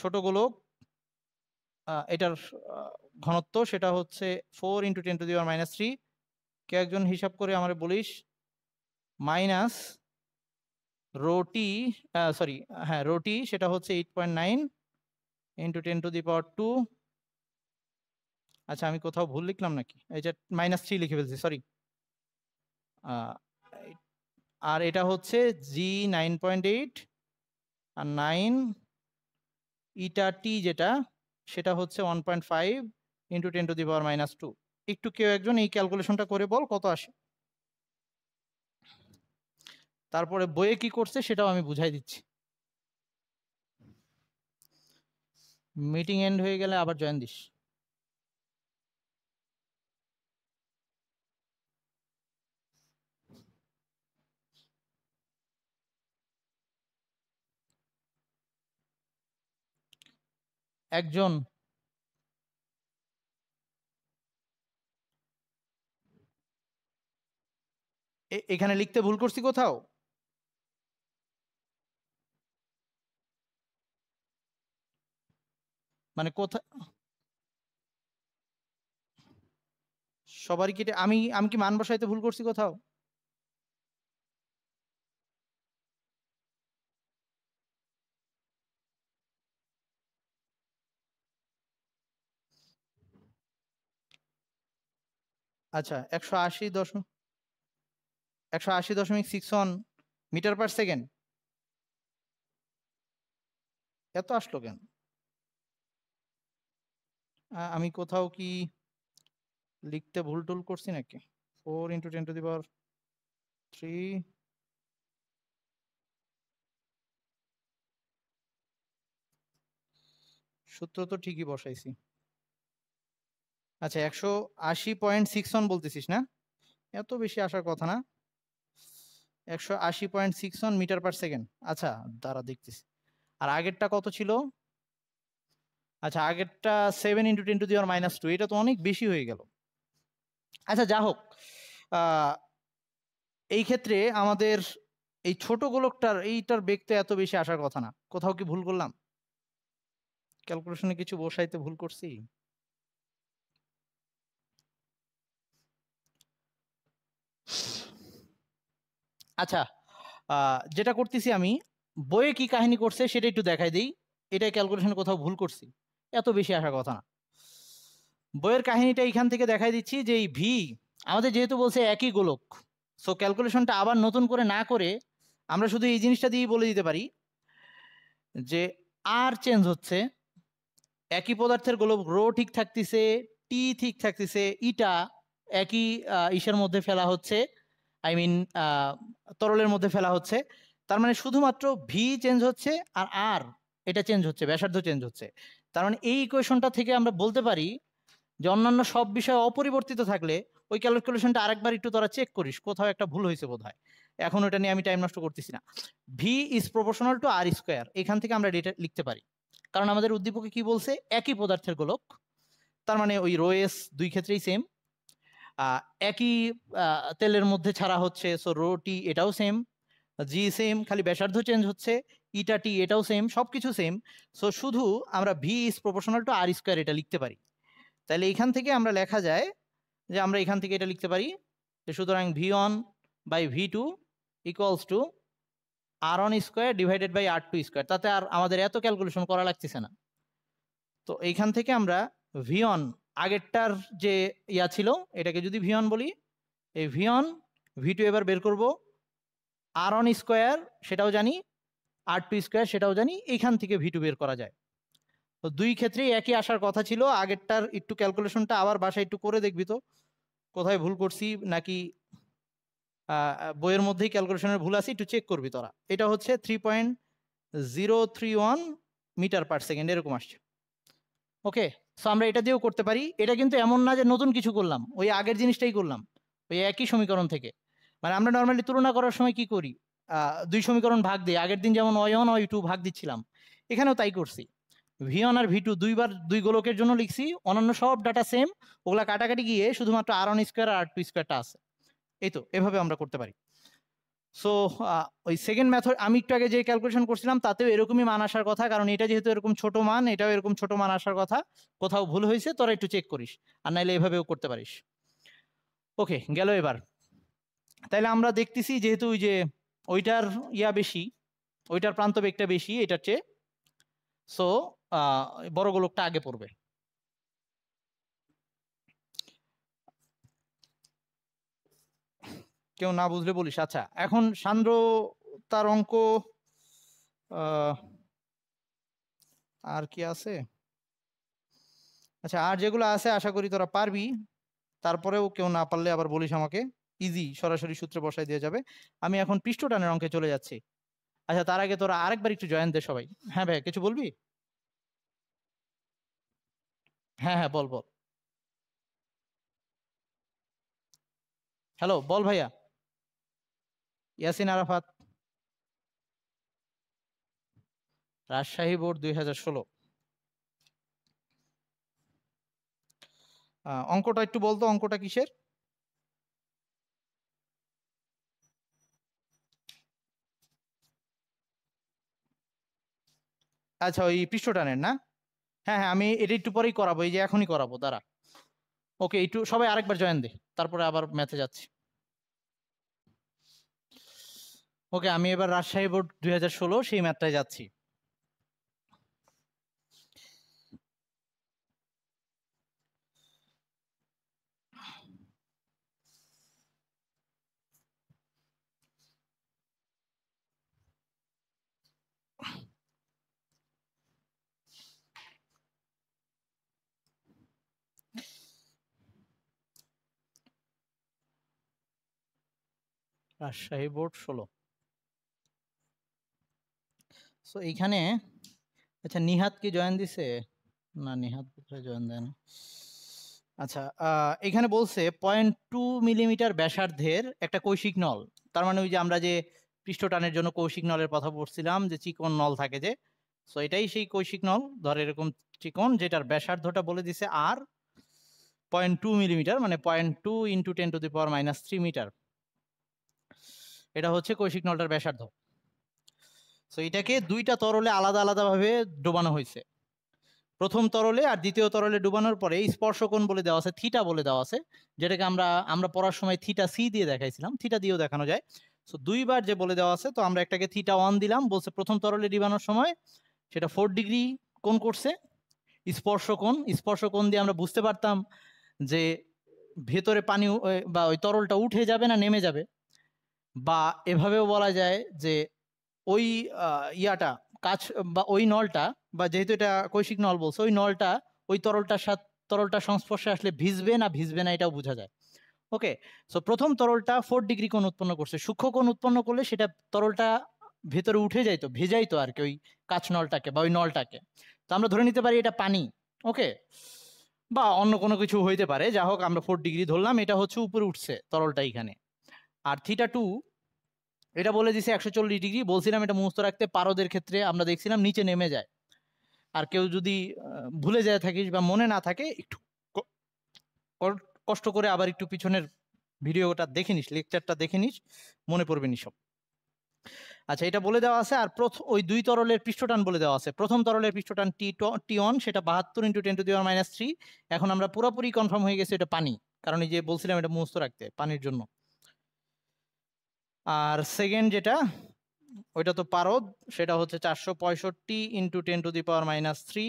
ছোট গোলক এটার ঘনত্ব সেটা হচ্ছে four into ten to the power minus three কে একজন হিসাব করে আমার বলিস মাইনাস রোটি সরি হ্যাঁ রোটি সেটা হচ্ছে eight point nine into ten to the power two আচ্ছা আমি কোথাও ভুল লিখলাম নাকি এই যে মাইনাস থ্রি লিখে ফেলছি সরি আর এটা হচ্ছে জি নাইন পয়েন্ট এইট আর নাইন ইটা টি যেটা সেটা হচ্ছে one point five into ten to the power minus two একটু কেউ একজন এই ক্যালকুলেশনটা করে বল কত আসে তারপরে বইয়ে কি করছে সেটাও আমি বুঝাই দিচ্ছি মিটিং এন্ড হয়ে গেলে আবার জয়েন দিস একজন এখানে লিখতে ভুল করছি কোথাও মানে কোথা সবারই কেটে আমি আমি কি মান বসাইতে ভুল করছি কোথাও আচ্ছা একশো আশি দশমিক একশো আশি দশমিক six one metre per second এত আসলো কেন আমি কোথাও কি লিখতে ভুল টুল করছি নাকি four into ten to the power three সূত্র তো ঠিকই বসাইছি আচ্ছা একশো আশি পয়েন্ট সিক্স ওয়ান বলতেছিস না এত বেশি আসার কথা না একশো আশি point six one metre per second আচ্ছা দাঁড়া দেখতিস আর আগেরটা কত ছিল আচ্ছা আগেরটা seven into ten to the power minus two এটা তো অনেক বেশি হয়ে গেল আচ্ছা যা হোক এই ক্ষেত্রে আমাদের এই ছোট গোলকটার এইটার বেগতে এত বেশি আসার কথা না কোথাও কি ভুল করলাম ক্যালকুলেশনে কিছু বসাইতে ভুল করছি আচ্ছা যেটা করতেছি আমি বইয়ে কি কাহিনী করছে সেটা একটু দেখাই দিই এটা ক্যালকুলেশন কোথাও ভুল করছি এত বেশি আসার কথা না বইয়ের কাহিনীটা এখান থেকে দেখাই দিচ্ছি যে এই ভি আমাদের যেহেতু বলছে একই গোলক সো ক্যালকুলেশনটা আবার নতুন করে না করে আমরা শুধু এই জিনিসটা দিয়েই বলে দিতে পারি যে আর চেঞ্জ হচ্ছে একই পদার্থের গোলক রো ঠিক থাকতেছে টি ঠিক থাকতেছে ইটা একই ইসের মধ্যে ফেলা হচ্ছে আই মিন তরলের মধ্যে ফেলা হচ্ছে তার মানে শুধুমাত্র ভি চেঞ্জ হচ্ছে আর আর এটা চেঞ্জ হচ্ছে ব্যাসার্ধ চেঞ্জ হচ্ছে তার মানে এই ইকুয়েশনটা থেকে আমরা বলতে পারি যে অন্যান্য সব বিষয় অপরিবর্তিত থাকলে ওই ক্যালকুলেশনটা আরেকবার একটু তোরা চেক করিস কোথাও একটা ভুল হয়েছে বোধ হয় এখন ওটা নিয়ে আমি টাইম নষ্ট করতেছি না V is proportional to R square এখান থেকে আমরা ডেটা লিখতে পারি কারণ আমাদের উদ্দীপকে কি বলছে একই পদার্থের গোলক তার মানে ওই রোয়েস দুই ক্ষেত্রেই সেম একই তেলের মধ্যে ছাড়া হচ্ছে সো রোটি এটাও সেম জি সেম খালি ব্যাসার্ধ চেঞ্জ হচ্ছে ইটা টি এটাও সেম সব কিছু সেম সো শুধু আমরা V is proportional to R square এটা লিখতে পারি তাহলে এখান থেকে আমরা লেখা যায় যে আমরা এখান থেকে এটা লিখতে পারি যে সুতরাং V one by V two equals to R one square divided by R two square তাতে আর আমাদের এত ক্যালকুলেশন করা লাগতেছে না তো এইখান থেকে আমরা ভি ওয়ান আগেরটার যে ইয়া ছিল এটাকে যদি ভিয়ন বলি এই ভিয়ন ভি টু এবার বের করব আর অন স্কোয়ার সেটাও জানি আর টু স্কোয়ার সেটাও জানি এইখান থেকে ভি টু বের করা যায় তো দুই ক্ষেত্রেই একই আসার কথা ছিল আগেরটার একটু ক্যালকুলেশনটা আবার বাসায় একটু করে দেখবি তো কোথায় ভুল করছি নাকি বইয়ের মধ্যেই ক্যালকুলেশনের ভুল আছে একটু চেক করবি তোরা এটা হচ্ছে three point zero three one metre per second এরকম আসছে ওকে সো আমরা এটা দিয়েও করতে পারি এটা কিন্তু এমন না যে নতুন কিছু করলাম ওই আগের জিনিসটাই করলাম ওই একই সমীকরণ থেকে মানে আমরা নর্মালি তুলনা করার সময় কি করি দুই সমীকরণ ভাগ দিই আগের দিন যেমন ওয়ান অয় টু ভাগ দিচ্ছিলাম এখানেও তাই করছি ভি ওয়ান আর ভি টু দুইবার দুই গোলকের জন্য লিখছি অন্যান্য সব ডাটা সেম ওগুলা কাটাকাটি গিয়ে শুধুমাত্র R one square R two স্কোয়ারটা আছে এই তো এভাবে আমরা করতে পারি সো ওই সেকেন্ড মেথড আমি একটু আগে যে ক্যালকুলেশন করছিলাম তাতেও এরকমই মান আসার কথা কারণ এটা যেহেতু এরকম ছোট মান এটাও এরকম ছোট মান আসার কথা কোথাও ভুল হয়েছে তোরা একটু চেক করিস আর নাইলে এভাবেও করতে পারিস ওকে গেল এবার তাইলে আমরা দেখতেছি যেহেতু ওই যে ওইটার ইয়া বেশি ওইটার প্রান্ত বেগটা বেশি এটার চেয়ে সো বড় গোলকটা আগে পড়বে কেউ না বুঝলে বলিস আচ্ছা এখন সান্দ্র তার অঙ্ক আর কি আছে আচ্ছা আর যেগুলো আছে আশা করি তোরা পারবি তারপরেও কেউ না পারলে আবার বলিস আমাকে ইজি সরাসরি সূত্রে বসায় দিয়ে যাবে আমি এখন টানের অঙ্কে চলে যাচ্ছি আচ্ছা তার আগে তোরা আরেকবার একটু জয়েন দে সবাই হ্যাঁ ভাই কিছু বলবি হ্যাঁ হ্যাঁ বল বল হ্যালো বল ভাইয়া ইয়াসিন আরাফাত রাজশাহী বোর্ড দুই হাজার ষোলো অঙ্কটা একটু বলতো অঙ্কটা কিসের আচ্ছা ওই পৃষ্ঠটা নেন না হ্যাঁ হ্যাঁ আমি এটা একটু পরেই করাবো এই যে এখনই করাবো দাঁড়া ওকে একটু সবাই আরেকবার জয়েন দে তারপরে আবার ম্যাথে যাচ্ছি ওকে আমি এবার রাজশাহী বোর্ড দুই সেই ম্যাথটায় যাচ্ছি রাজশাহী বোর্ড ষোলো সো এইখানে আচ্ছা নিহাত কি জয়েন দিছে না নিহাত কোথায় জয়েন দেয় না আচ্ছা এখানে বলছে পয়েন্ট টু মিলিমিটার ব্যাসার্ধের একটা কৈশিক নল তার মানে ওই যে আমরা যে পৃষ্ঠ টানের জন্য কৌশিক নলের কথা বলছিলাম যে চিকন নল থাকে যে সো এটাই সেই কৈশিক নল ধর এরকম চিকন যেটার ব্যাসার্ধটা বলে দিছে আর পয়েন্ট টু মিলিমিটার মানে point two into ten to the power minus three metre এটা হচ্ছে কৈশিক নলটার ব্যাসার্ধ সো এটাকে দুইটা তরলে আলাদা আলাদাভাবে ডোবানো হয়েছে প্রথম তরলে আর দ্বিতীয় তরলে ডুবানোর পরে স্পর্শকোণ বলে দেওয়া আছে থিটা বলে দেওয়া আছে যেটাকে আমরা আমরা পড়ার সময় থিটা সি দিয়ে দেখাইছিলাম থিটা দিয়েও দেখানো যায় সো দুইবার যে বলে দেওয়া আছে তো আমরা একটাকে থিটা ওয়ান দিলাম বলছে প্রথম তরলে ডিবানোর সময় সেটা ফোর ডিগ্রি কোণ করছে স্পর্শকোণ স্পর্শকোণ দিয়ে আমরা বুঝতে পারতাম যে ভেতরে পানি বা ওই তরলটা উঠে যাবে না নেমে যাবে বা এভাবেও বলা যায় যে ওই ইয়াটা কাজ বা ওই নলটা বা যেহেতু এটা কৈশিক নল বলছে ওই নলটা ওই তরলটার সাথ তরলটার সংস্পর্শে আসলে ভিজবে না ভিজবে না এটাও বোঝা যায় ওকে সো প্রথম তরলটা ফোর ডিগ্রি কোণ উৎপন্ন করছে সূক্ষ্ম কোণ উৎপন্ন করলে সেটা তরলটা ভেতরে উঠে যাইতো ভেজাইতো আর কি ওই কাঁচ নলটাকে বা ওই নলটাকে তো আমরা ধরে নিতে পারি এটা পানি ওকে বা অন্য কোনো কিছু হইতে পারে যা হোক আমরা ফোর ডিগ্রি ধরলাম এটা হচ্ছে উপরে উঠছে তরলটা এখানে আর থিটা টু এটা বলে দিছে একশো চল্লিশ ডিগ্রি বলছিলাম এটা মুহূর্ত রাখতে পারদের ক্ষেত্রে আমরা দেখছিলাম নিচে নেমে যায় আর কেউ যদি ভুলে যায় থাকিস বা মনে না থাকে একটু কষ্ট করে আবার একটু পিছনের ভিডিওটা দেখে নিস লেকচারটা দেখে নিস মনে পড়বে নিসব আচ্ছা এটা বলে দেওয়া আছে আর প্রথম ওই দুই তরলের পৃষ্ঠটান বলে দেওয়া আছে প্রথম তরলের পৃষ্ঠটান টি টি অন সেটা বাহাত্তর into ten to the power minus three এখন আমরা পুরোপুরি কনফার্ম হয়ে গেছে এটা পানি কারণ এই যে বলছিলাম এটা মুস্ত রাখতে পানির জন্য আর সেকেন্ড যেটা ওইটা তো পারদ সেটা হচ্ছে চারশো পঁয়ষট্টি into ten to the power minus three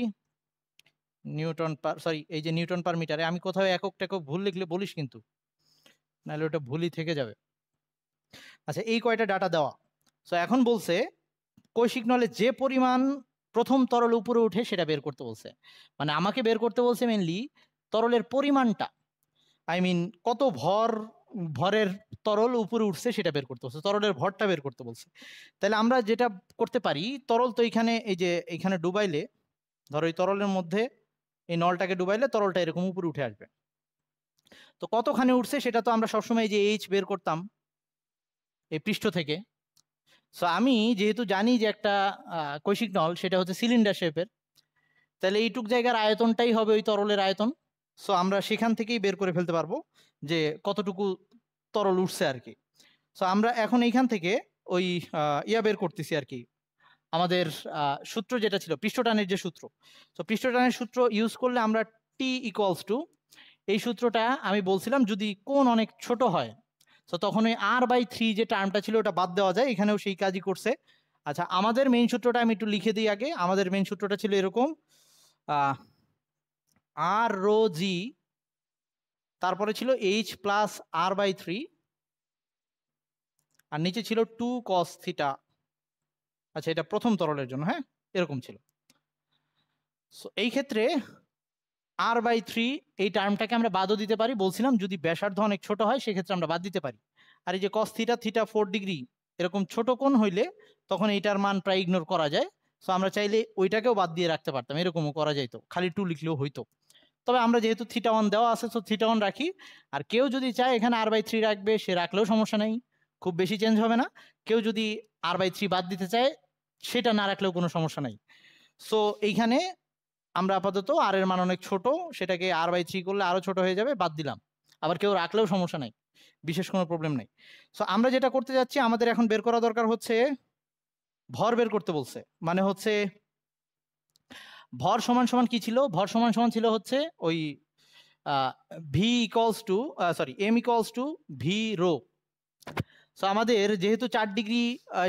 newton per sorry এই যে নিউটন পার মিটারে আমি কোথাও একক টেকক ভুল লিখলে বলিস কিন্তু নাহলে ওটা ভুলই থেকে যাবে আচ্ছা এই কয়টা ডাটা দেওয়া সো এখন বলছে কৈশিক নলে যে পরিমাণ প্রথম তরল উপরে উঠে সেটা বের করতে বলছে মানে আমাকে বের করতে বলছে মেনলি তরলের পরিমাণটা আই মিন কত ভর ভরের তরল উপরে উঠছে সেটা বের করতে বলছে তরলের ভরটা বের করতে বলছে তাহলে আমরা যেটা করতে পারি তরল তো এখানে এই যে এখানে ডুবাইলে ধরো এই তরলের মধ্যে এই নলটাকে ডুবাইলে তরলটা এরকম উপরে উঠে আসবে তো কতখানি উঠছে সেটা তো আমরা সবসময় যে এইচ বের করতাম এই পৃষ্ঠ থেকে সো আমি যেহেতু জানি যে একটা কৈশিক নল সেটা হচ্ছে সিলিন্ডার শেপের তাহলে এইটুক জায়গার আয়তনটাই হবে ওই তরলের আয়তন সো আমরা সেখান থেকেই বের করে ফেলতে পারবো যে কতটুকু তরল উঠছে আর কি সো আমরা এখন এইখান থেকে ওই ইয়া বের করতেছি আর কি আমাদের সূত্র যেটা ছিল পৃষ্ঠটানের যে সূত্র তো পৃষ্ঠটানের সূত্র ইউজ করলে আমরা টি ইকুয়ালস টু এই সূত্রটা আমি বলছিলাম যদি কোন অনেক ছোট হয় তো তখন ওই আর বাই থ্রি যে টার্মটা ছিল ওটা বাদ দেওয়া যায় এখানেও সেই কাজই করছে আচ্ছা আমাদের মেইন সূত্রটা আমি একটু লিখে দিই আগে আমাদের মেইন সূত্রটা ছিল এরকম আর রো জি তারপরে ছিল H plus R by three আর নিচে ছিল টু কস থিটা আচ্ছা এটা প্রথম তরলের জন্য হ্যাঁ এরকম ছিল সো এই ক্ষেত্রে আর বাই থ্রি এই টার্মটাকে আমরা বাদও দিতে পারি বলছিলাম যদি ব্যাসার্ধ অনেক ছোট হয় সেক্ষেত্রে আমরা বাদ দিতে পারি আর এই যে cos theta theta four degree এরকম ছোট কোন হইলে তখন এইটার মান প্রায় ইগনোর করা যায় সো আমরা চাইলে ওইটাকেও বাদ দিয়ে রাখতে পারতাম এরকমও করা যাইতো খালি টু লিখলেও হইতো তবে আমরা যেহেতু থিটা ওয়ান দেওয়া আছে তো থিটা ওয়ান রাখি আর কেউ যদি চায় এখানে আর বাই থ্রি রাখবে সে রাখলেও সমস্যা নেই খুব বেশি চেঞ্জ হবে না কেউ যদি আর বাই থ্রি বাদ দিতে চায় সেটা না রাখলেও কোনো সমস্যা নেই সো এইখানে আমরা আপাতত আর এর মান অনেক ছোট সেটাকে আর বাই থ্রি করলে আরও ছোট হয়ে যাবে বাদ দিলাম আবার কেউ রাখলেও সমস্যা নেই বিশেষ কোনো প্রবলেম নেই সো আমরা যেটা করতে যাচ্ছি আমাদের এখন বের করা দরকার হচ্ছে ভর বের করতে বলছে মানে হচ্ছে ভর সমান সমান কি ছিল ভর সমান সমান ছিল হচ্ছে ওই V equals to sorry M equals to V rho so আমাদের যেহেতু চার ডিগ্রি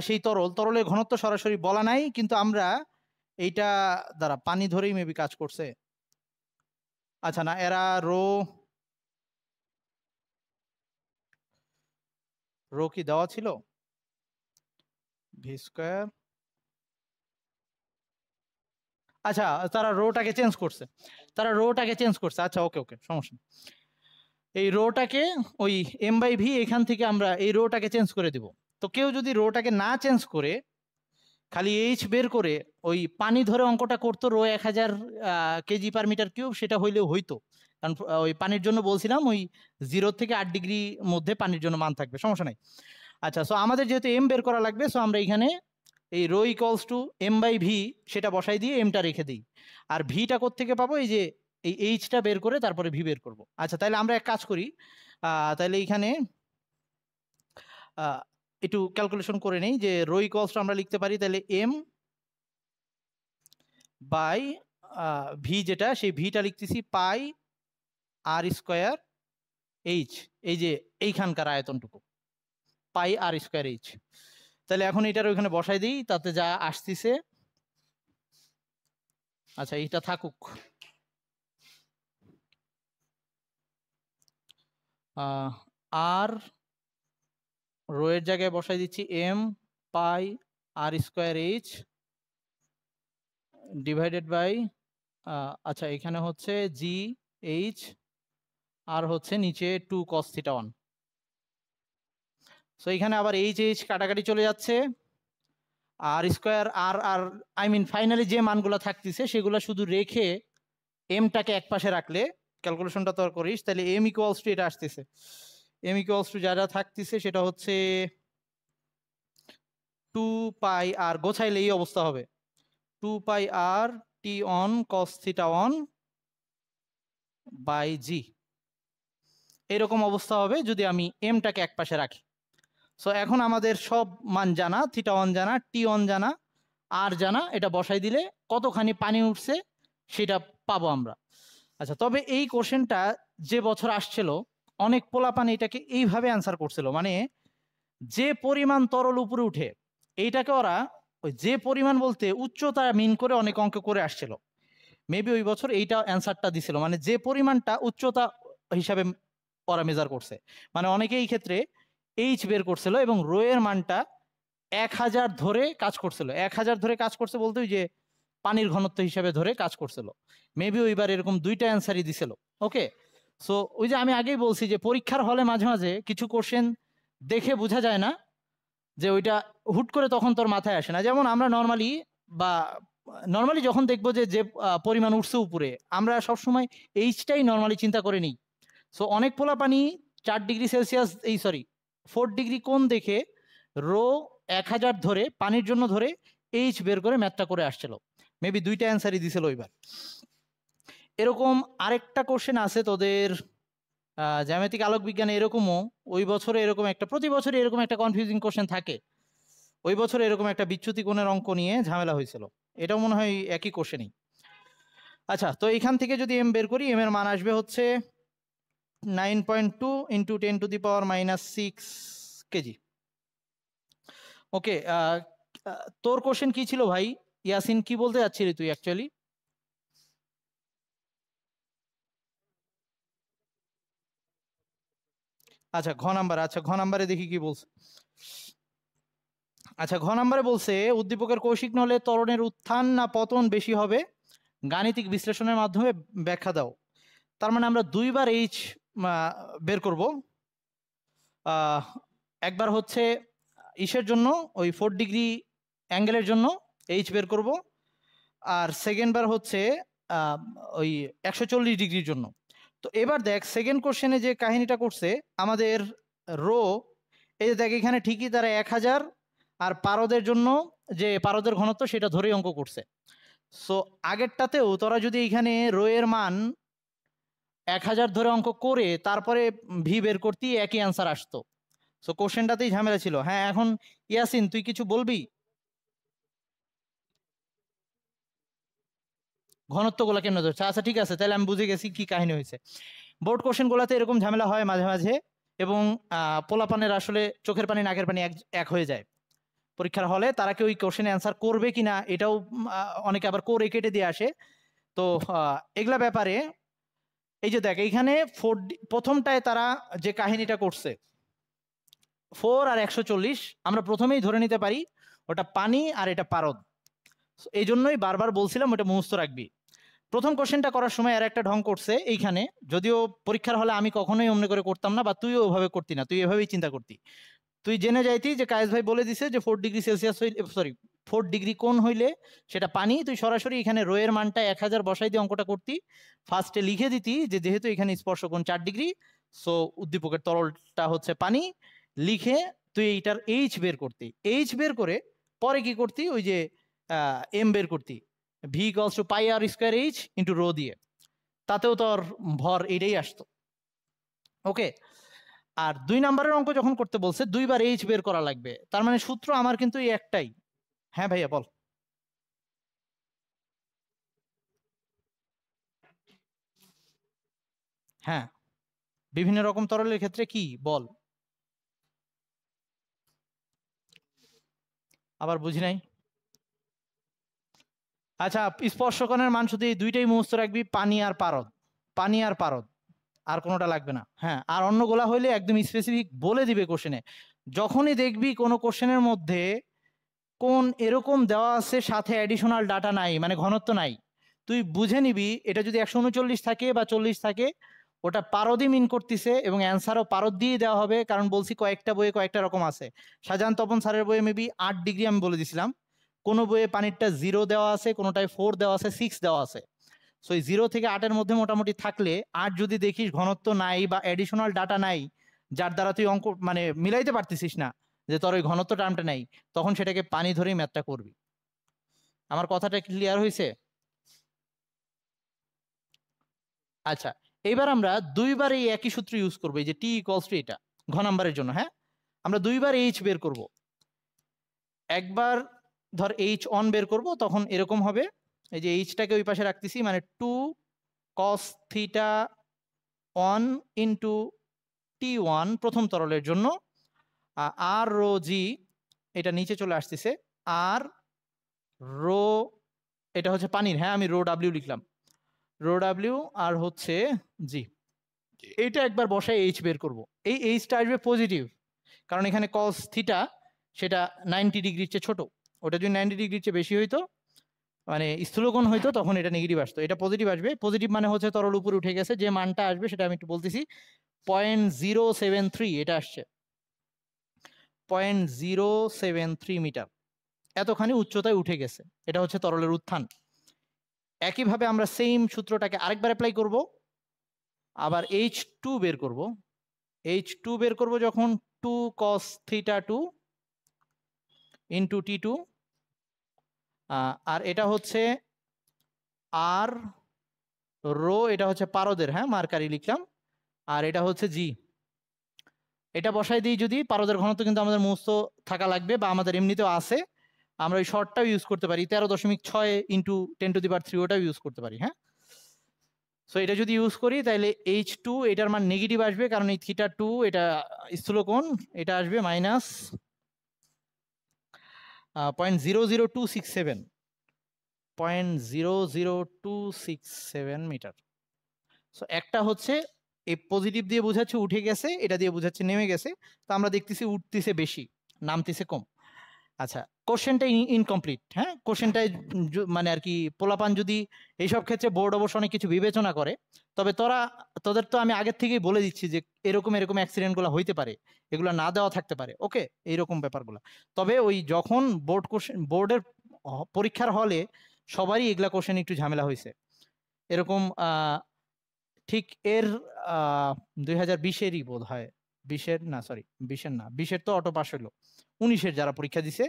সেই তরল তরলের ঘনত্ব সরাসরি বলা নাই কিন্তু আমরা এইটা দ্বারা পানি ধরেই মেবি কাজ করছে আচ্ছা না এরা রো রো কি দেওয়া ছিল ভি স্কোয়ার আচ্ছা তারা রোটাকে চেঞ্জ করছে তারা রোটাকে চেঞ্জ করছে আচ্ছা ওকে ওকে সমস্যা এই রোটাকে ওই এম বাই ভি এখান থেকে আমরা এই রোটাকে চেঞ্জ করে দেব তো কেউ যদি রোটাকে না চেঞ্জ করে খালি এইচ বের করে ওই পানি ধরে অঙ্কটা করতো রো এক হাজার কেজি পার মিটার কিউব সেটা হইলেও হইতো কারণ ওই পানির জন্য বলছিলাম ওই জিরো থেকে আট ডিগ্রি মধ্যে পানির জন্য মান থাকবে সমস্যা নাই আচ্ছা সো আমাদের যেহেতু এম বের করা লাগবে সো আমরা এখানে এই rho equals to M by V সেটা বসাই দিয়ে এমটা রেখে দিই আর ভিটা থেকে পাবো এই যে এই এইচটা বের করে তারপরে ভি বের করব আচ্ছা তাহলে আমরা এক কাজ করি তাহলে এইখানে একটু ক্যালকুলেশন করে নেই যে রো ইকলসটা আমরা লিখতে পারি তাহলে এম বাই ভি যেটা সেই ভিটা লিখতেছি পাই আর স্কোয়ার এইচ এই যে এইখানকার আয়তনটুকু পাই আর স্কোয়ার এইচ তাহলে এখন এটার ওইখানে বসাই দিই তাতে যা আসতেছে আচ্ছা এটা থাকুক আর রোয়ের জায়গায় বসাই দিচ্ছি M pi R square H divided by আচ্ছা এখানে হচ্ছে জি এইচ আর হচ্ছে নিচে two cos theta one so এখানে আবার এইচ এইচ কাটাকাটি চলে যাচ্ছে R square R R I mean finally যে মানগুলো থাকতেছে সেগুলো শুধু রেখে এমটাকে এক পাশে রাখলে ক্যালকুলেশনটা তো করিস তাহলে এম ইকুয়ালস টু এটা আসতেছে এম ইকুয়ালস টু যা যা থাকতেছে সেটা হচ্ছে টু পাই আর গোছাইলে এই অবস্থা হবে two pi R T one cos theta one by g এরকম অবস্থা হবে যদি আমি এমটাকে এক পাশে রাখি সো এখন আমাদের সব মান জানা থিটা ওয়ান জানা টি ওয়ান জানা আর জানা এটা বসাই দিলে কতখানি পানি উঠছে সেটা পাবো আমরা আচ্ছা তবে এই কোশ্চেনটা যে বছর আসছিল অনেক পোলাপানি এটাকে এইভাবে অ্যান্সার করছিল মানে যে পরিমাণ তরল উপরে উঠে এইটাকে ওরা ওই যে পরিমাণ বলতে উচ্চতা মিন করে অনেক অঙ্ক করে আসছিল মেবি ওই বছর এইটা অ্যান্সারটা দিছিল মানে যে পরিমাণটা উচ্চতা হিসাবে ওরা মেজার করছে মানে অনেকে এই ক্ষেত্রে এইচ বের করছিল এবং রো এর মানটা এক হাজার ধরে কাজ করছিল এক হাজার ধরে কাজ করছে বলতে যে পানির ঘনত্ব হিসাবে ধরে কাজ করছিল মেবি ওইবার এরকম দুইটা অ্যান্সারই দিছিল ওকে সো ওই যে আমি আগেই বলছি যে পরীক্ষার হলে মাঝে মাঝে কিছু কোশ্চেন দেখে বোঝা যায় না যে ওইটা হুট করে তখন তোর মাথায় আসে না যেমন আমরা নর্মালি বা নর্মালি যখন দেখবো যে যে পরিমাণ উঠছে উপরে আমরা সবসময় এইচটাই নর্মালি চিন্তা করে নিই সো অনেক পোলা পানি চার ডিগ্রি সেলসিয়াস এই সরি ফোর ডিগ্রি কোন দেখে রো এক হাজার ধরে পানির জন্য ধরে এইচ বের করে ম্যাথটা করে আসছিল মেবি দুইটা অ্যান্সারই দিছিল ওইবার এরকম আরেকটা কোশ্চেন আছে তোদের জ্যামেতিক আলোক বিজ্ঞানে এরকমও ওই বছরে এরকম একটা প্রতি বছরে এরকম একটা কনফিউজিং কোশ্চেন থাকে ওই বছরে এরকম একটা বিচ্যুতি কোণের অঙ্ক নিয়ে ঝামেলা হয়েছিল এটাও মনে হয় একই কোশ্চেনই আচ্ছা তো এখান থেকে যদি এম বের করি এম এর মান আসবে হচ্ছে nine point two into ten to the power minus six kg okay তোর কোশ্চেন কি ছিল ভাই ইয়াসিন কি বলতে যাচ্ছিলি তুই অ্যাকচুয়ালি আচ্ছা ঘ নাম্বার আচ্ছা ঘ নাম্বারে দেখি কি বলছে আচ্ছা ঘ নাম্বারে বলছে উদ্দীপকের কৌশিক নলে তরণের উত্থান না পতন বেশি হবে গাণিতিক বিশ্লেষণের মাধ্যমে ব্যাখ্যা দাও তার মানে আমরা দুইবার এইচ বের করব একবার হচ্ছে ইসের জন্য ওই ফোর ডিগ্রি অ্যাঙ্গেলের জন্য এইচ বের করব আর সেকেন্ডবার হচ্ছে ওই একশো চল্লিশ ডিগ্রির জন্য তো এবার দেখ সেকেন্ড কোশ্চেনে যে কাহিনীটা করছে আমাদের রো এই যে দেখ এখানে ঠিকই তারা এক হাজার আর পারদের জন্য যে পারদের ঘনত্ব সেটা ধরেই অঙ্ক করছে সো আগেরটাতেও তোরা যদি এখানে রো এর মান এক হাজার ধরে অঙ্ক করে তারপরে ভি বের করতেই একই অ্যান্সার আসতো সো কোশ্চেনটাতেই ঝামেলা ছিল হ্যাঁ এখন ইয়াসিন তুই কিছু বলবি ঘনত্বগুলো কেন ধরছে আচ্ছা ঠিক আছে তাহলে আমি বুঝে গেছি কি কাহিনী হয়েছে বোর্ড কোশ্চেনগুলোতে এরকম ঝামেলা হয় মাঝে মাঝে এবং পোলাপানের আসলে চোখের পানি নাকের পানি এক এক হয়ে যায় পরীক্ষার হলে তারা কেউ ওই কোশ্চেন অ্যান্সার করবে কি না এটাও অনেকে আবার করে কেটে দিয়ে আসে তো এগুলা ব্যাপারে এই যে দেখ এইখানে ফোর প্রথমটায় তারা যে কাহিনীটা করছে ফোর আর একশো আমরা প্রথমেই ধরে নিতে পারি ওটা পানি আর এটা পারদ এই জন্যই বারবার বলছিলাম ওটা মুহস্ত রাখবি প্রথম কোশ্চেনটা করার সময় আর একটা ঢং করছে এইখানে যদিও পরীক্ষার হলে আমি কখনোই অমনে করে করতাম না বা তুইও ওভাবে করতি না তুই এভাবেই চিন্তা করতি তুই জেনে যাইতি যে কায়েস ভাই বলে দিছে যে four degree Celsius sorry four degree কোন হইলে সেটা পানি তুই সরাসরি এখানে রোয়ের মানটা এক হাজার বসাই দিয়ে অঙ্কটা করতি ফার্স্টে লিখে দিতি যে যেহেতু এখানে স্পর্শ কোন চার ডিগ্রি সো উদ্দীপকের তরলটা হচ্ছে পানি লিখে তুই এইটার এইচ বের করতি এইচ বের করে পরে কি করতি ওই যে এম বের করতি V equals to pi R square H into rho দিয়ে তাতেও তোর ভর এটাই আসতো ওকে আর দুই নাম্বারের অঙ্ক যখন করতে বলছে দুইবার এইচ বের করা লাগবে তার মানে সূত্র আমার কিন্তু এই একটাই হ্যাঁ ভাইয়া বল হ্যাঁ বিভিন্ন রকম তরলের ক্ষেত্রে কি বল আবার বুঝি নাই আচ্ছা স্পর্শকণের মান শুধু এই দুইটাই মুহূর্ত রাখবি পানি আর পারদ পানি আর পারদ আর কোনোটা লাগবে না হ্যাঁ আর অন্য গোলা হইলে একদম স্পেসিফিক বলে দিবে কোশ্চেনে যখনই দেখবি কোনো কোশ্চেনের মধ্যে কোন এরকম দেওয়া আছে সাথে অ্যাডিশনাল ডাটা নাই মানে ঘনত্ব নাই তুই বুঝে নিবি এটা যদি একশো উনচল্লিশ থাকে বা চল্লিশ থাকে ওটা পারদই মিন করতেছে এবং অ্যান্সারও পারদ দিয়ে দেওয়া হবে কারণ বলছি কয়েকটা বইয়ে কয়েকটা রকম আছে শাহজাহান তপন স্যারের বইয়ে মেবি আট ডিগ্রি আমি বলে দিছিলাম কোনো বইয়ে পানিরটা জিরো দেওয়া আছে কোনোটায় ফোর দেওয়া আছে সিক্স দেওয়া আছে সো এই জিরো থেকে আটের মধ্যে মোটামুটি থাকলে আট যদি দেখিস ঘনত্ব নাই বা অ্যাডিশনাল ডাটা নাই যার দ্বারা তুই অঙ্ক মানে মিলাইতে পারতেছিস না যে তোর ওই ঘনত্ব টার্মটা নেই তখন সেটাকে পানি ধরেই ম্যাথটা করবি আমার কথাটা ক্লিয়ার হয়েছে আচ্ছা এইবার আমরা দুইবার এই একই সূত্র ইউজ করবো এই যে টি ইকলস টু এটা ঘ নাম্বারের জন্য হ্যাঁ আমরা দুইবার এইচ বের করব একবার ধর এইচ অন বের করব তখন এরকম হবে এই যে এইচটাকে ওই পাশে রাখতেছি মানে two cos theta one into T one প্রথম তরলের জন্য আর রো জি এটা নিচে চলে আসতেছে আর রো এটা হচ্ছে পানির হ্যাঁ আমি রো ডাব্লিউ লিখলাম রো ডাব্লিউ আর হচ্ছে জি এটা একবার বসায় এইচ বের করব এই এইচটা আসবে পজিটিভ কারণ এখানে কস থিটা সেটা নাইনটি ডিগ্রির চেয়ে ছোটো ওটা যদি নাইনটি ডিগ্রির চেয়ে বেশি হইতো মানে স্থূলকোণ হইতো তখন এটা নেগেটিভ আসতো এটা পজিটিভ আসবে পজিটিভ মানে হচ্ছে তরল উপরে উঠে গেছে যে মানটা আসবে সেটা আমি একটু বলতেছি পয়েন্ট জিরো সেভেন থ্রি এটা আসছে point zero seven three metre এতখানি উচ্চতায় উঠে গেছে এটা হচ্ছে তরলের উত্থান একইভাবে আমরা সেম সূত্রটাকে আরেকবার অ্যাপ্লাই করব আবার এইচ টু বের করব এইচ টু বের করব যখন two cos theta two into T two আর এটা হচ্ছে আর রো এটা হচ্ছে পারদের হ্যাঁ মার্কারি লিখলাম আর এটা হচ্ছে জি এটা বসাই দিই যদি পারদের ঘনত্ব কিন্তু আমাদের মুস্ত থাকা লাগবে বা আমাদের এমনিতেও আছে আমরা ওই শর্টটাও ইউজ করতে পারি তেরো দশমিক ছয় into ten to the per three ওটাও ইউজ করতে পারি হ্যাঁ সো এটা যদি ইউজ করি তাহলে এইচ টু এটার মান নেগেটিভ আসবে কারণ এই থিটা টু এটা কোন এটা আসবে minus point zero zero two six seven point zero zero two six seven metre so একটা হচ্ছে এই পজিটিভ দিয়ে বোঝাচ্ছে উঠে গেছে এটা দিয়ে বোঝাচ্ছে নেমে গেছে তো আমরা দেখতেছি উঠতেছে বেশি নামতেছে কম আচ্ছা কোশ্চেনটা ইনকমপ্লিট হ্যাঁ কোশ্চেনটায় মানে আর কি পোলাপান যদি এইসব ক্ষেত্রে বোর্ড অবশ্য অনেক কিছু বিবেচনা করে তবে তোরা তোদের তো আমি আগের থেকেই বলে দিচ্ছি যে এরকম এরকম অ্যাক্সিডেন্টগুলো হইতে পারে এগুলো না দেওয়া থাকতে পারে ওকে এইরকম ব্যাপারগুলো তবে ওই যখন বোর্ড কোশ্চেন বোর্ডের পরীক্ষার হলে সবারই এগুলা কোশ্চেন একটু ঝামেলা হয়েছে এরকম ঠিক এর দুই হাজার বিশেরই বোধ হয় বিশের না সরি বিশের না বিশের তো অটো পাশ হলো উনিশের যারা পরীক্ষা দিছে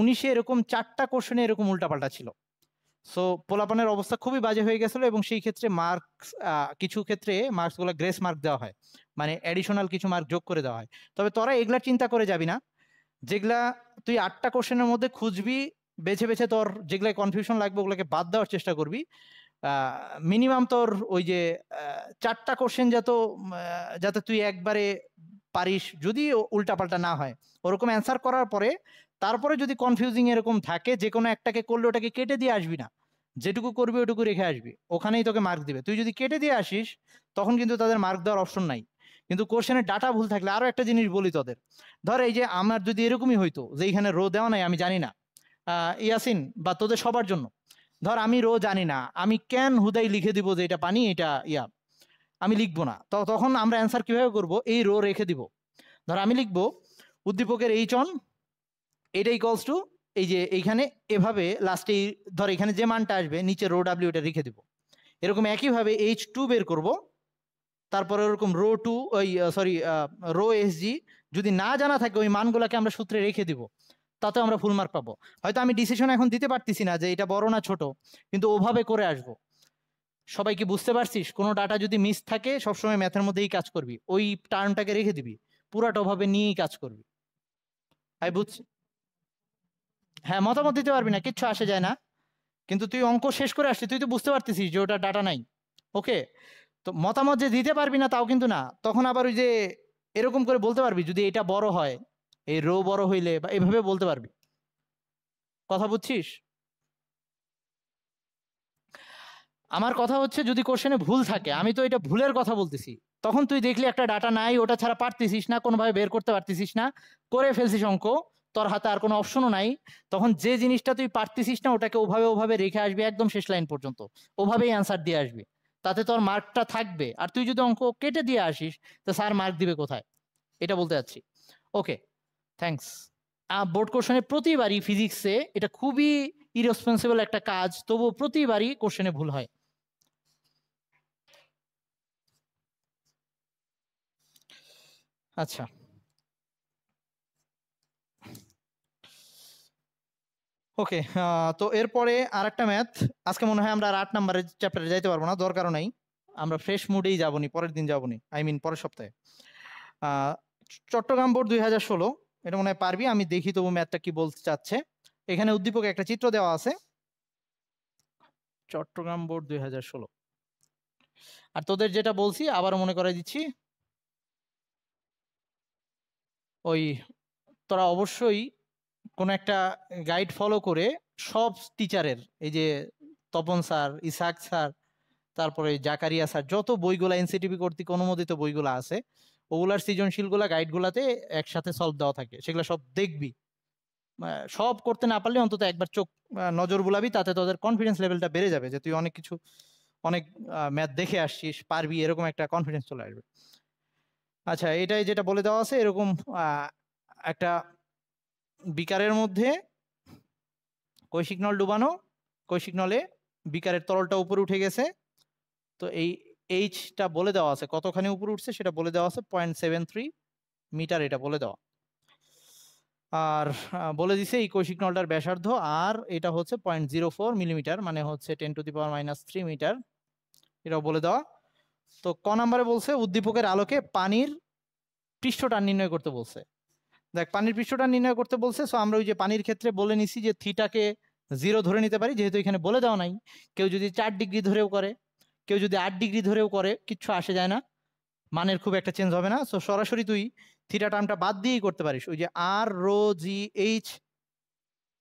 উনিশে এরকম চারটা কোশ্চেনে এরকম উল্টাপাল্টা ছিল সো পোলাপানের অবস্থা খুবই বাজে হয়ে গেছিল এবং সেই ক্ষেত্রে মার্কস কিছু ক্ষেত্রে মার্কসগুলো গ্রেস মার্ক দেওয়া হয় মানে অ্যাডিশনাল কিছু মার্ক যোগ করে দেওয়া হয় তবে তোরা এগুলা চিন্তা করে যাবি না যেগুলা তুই আটটা কোশ্চেনের মধ্যে খুঁজবি বেছে বেছে তোর যেগুলা কনফিউশন লাগবে ওগুলোকে বাদ দেওয়ার চেষ্টা করবি মিনিমাম তোর ওই যে চারটা কোশ্চেন যত যাতে তুই একবারে পারিস যদি উল্টাপাল্টা না হয় ওরকম অ্যান্সার করার পরে তারপরে যদি কনফিউজিং এরকম থাকে যে কোনো একটাকে করলে ওটাকে কেটে দিয়ে আসবি না যেটুকু করবি ওটুকু রেখে আসবি ওখানেই তোকে মার্ক দিবে তুই যদি কেটে দিয়ে আসিস তখন কিন্তু তাদের মার্ক দেওয়ার অপশন নাই কিন্তু কোশ্চেনের ডাটা ভুল থাকলে আরও একটা জিনিস বলি তোদের ধর এই যে আমার যদি এরকমই হইতো যে এইখানে রো দেওয়া নাই আমি জানি না ইয়াসিন বা তোদের সবার জন্য ধর আমি রো জানি না আমি ক্যান হুদাই লিখে দিব যে এটা পানি এটা ইয়া আমি লিখবো না তো তখন আমরা অ্যান্সার কিভাবে করব এই রো রেখে দিব ধর আমি লিখব উদ্দীপকের এইচ অন এটা ইকলস টু এই যে এইখানে এভাবে লাস্টে ধর এখানে যে মানটা আসবে নিচে রো ডাব্লিউটা রেখে দিব এরকম একইভাবে এইচ টু বের করব তারপরে ওরকম রো টু ওই সরি রো এস জি যদি না জানা থাকে ওই মানগুলোকে আমরা সূত্রে রেখে দিব তাতে আমরা ফুল মার্ক পাবো হয়তো আমি ডিসিশন এখন দিতে পারতেছি না যে এটা বড় না ছোট কিন্তু ওভাবে করে আসব সবাই কি বুঝতে পারছিস কোনো ডাটা যদি মিস থাকে সবসময় ম্যাথের মধ্যেই কাজ করবি ওই টার্মটাকে রেখে দিবি পুরাটা ওভাবে নিয়েই কাজ করবি আমি বুঝছি হ্যাঁ মতামত দিতে পারবি না কিচ্ছু আসে যায় না কিন্তু তুই অঙ্ক শেষ করে আসছিস তুই তো বুঝতে পারতেছিস যে ওটা ডাটা নাই ওকে তো মতামত যে দিতে পারবি না তাও কিন্তু না তখন আবার ওই যে এরকম করে বলতে পারবি যদি এটা বড় হয় এই রো বড় হইলে বা এভাবে বলতে পারবি কথা বুঝছিস আমার কথা হচ্ছে যদি কোশ্চেনে ভুল থাকে আমি তো এটা ভুলের কথা বলতেছি তখন তুই দেখলি একটা ডাটা নাই ওটা ছাড়া পারতেছিস না কোনোভাবে বের করতে পারতেছিস না করে ফেলছিস অঙ্ক তোর হাতে আর কোনো অপশনও নাই তখন যে জিনিসটা তুই পারতেছিস না ওটাকে ওভাবে ওভাবে রেখে আসবি একদম শেষ লাইন পর্যন্ত ওভাবেই অ্যান্সার দিয়ে আসবি তাতে তোর মার্কটা থাকবে আর তুই যদি অঙ্ক কেটে দিয়ে আসিস তো স্যার মার্ক দিবে কোথায় এটা বলতে যাচ্ছি ওকে থ্যাংক্স বোর্ড কোশ্চেনে প্রতিবারই ফিজিক্সে এটা খুবই ইরেসপন্সিবল একটা কাজ তবু প্রতিবারই কোশ্চেনে ভুল হয় আচ্ছা ওকে তো এরপরে আর একটা ম্যাথ আজকে মনে হয় আমরা আর আট নাম্বারের চ্যাপ্টারে যাইতে পারবো না দরকারও নাই আমরা ফ্রেশ মুডেই যাবনি পরের দিন যাবনি আই মিন পরের সপ্তাহে চট্টগ্রাম বোর্ড দুই হাজার ষোলো এটা মনে পারবি আমি দেখি তবু ম্যাথটা কি বলতে চাচ্ছে এখানে উদ্দীপক একটা চিত্র দেওয়া আছে চট্টগ্রাম বোর্ড দুই আর তোদের যেটা বলছি আবার মনে করাই দিচ্ছি ওই তোরা অবশ্যই কোন একটা গাইড ফলো করে সব টিচারের এই যে তপন স্যার ইসাক স্যার তারপরে জাকারিয়া স্যার যত বইগুলা এনসিটিভি কর্তৃক অনুমোদিত বইগুলা আছে ওগুলার সৃজনশীলগুলা গাইডগুলাতে একসাথে সলভ দেওয়া থাকে সেগুলো সব দেখবি সব করতে না পারলে অন্তত একবার চোখ নজর বুলাবি তাতে তোদের কনফিডেন্স লেভেলটা বেড়ে যাবে যে তুই অনেক কিছু অনেক ম্যাথ দেখে আসছিস পারবি এরকম একটা কনফিডেন্স চলে আসবে আচ্ছা এটাই যেটা বলে দেওয়া আছে এরকম একটা বিকারের মধ্যে কৈশিক নল ডুবানো কৈশিক নলে বিকারের তরলটা উপরে উঠে গেছে তো এই এইচটা বলে দেওয়া আছে কতখানি উপরে উঠছে সেটা বলে দেওয়া আছে পয়েন্ট সেভেন থ্রি মিটার এটা বলে দেওয়া আর বলে দিছে এই কৌশিক নলটার ব্যাসার্ধ আর এটা হচ্ছে পয়েন্ট জিরো ফোর মিলিমিটার মানে হচ্ছে ten to the power minus three metre এটাও বলে দেওয়া তো ক নাম্বারে বলছে উদ্দীপকের আলোকে পানির পৃষ্ঠটান নির্ণয় করতে বলছে দেখ পানির পৃষ্ঠটান নির্ণয় করতে বলছে সো আমরা ওই যে পানির ক্ষেত্রে বলে নিছি যে থিটাকে জিরো ধরে নিতে পারি যেহেতু এখানে বলে দেওয়া নাই কেউ যদি চার ডিগ্রি ধরেও করে কেউ যদি আট ডিগ্রি ধরেও করে কিচ্ছু আসে যায় না মানের খুব একটা চেঞ্জ হবে না সো সরাসরি তুই থিটা টার্মটা বাদ দিয়েই করতে পারিস ওই যে R rho g H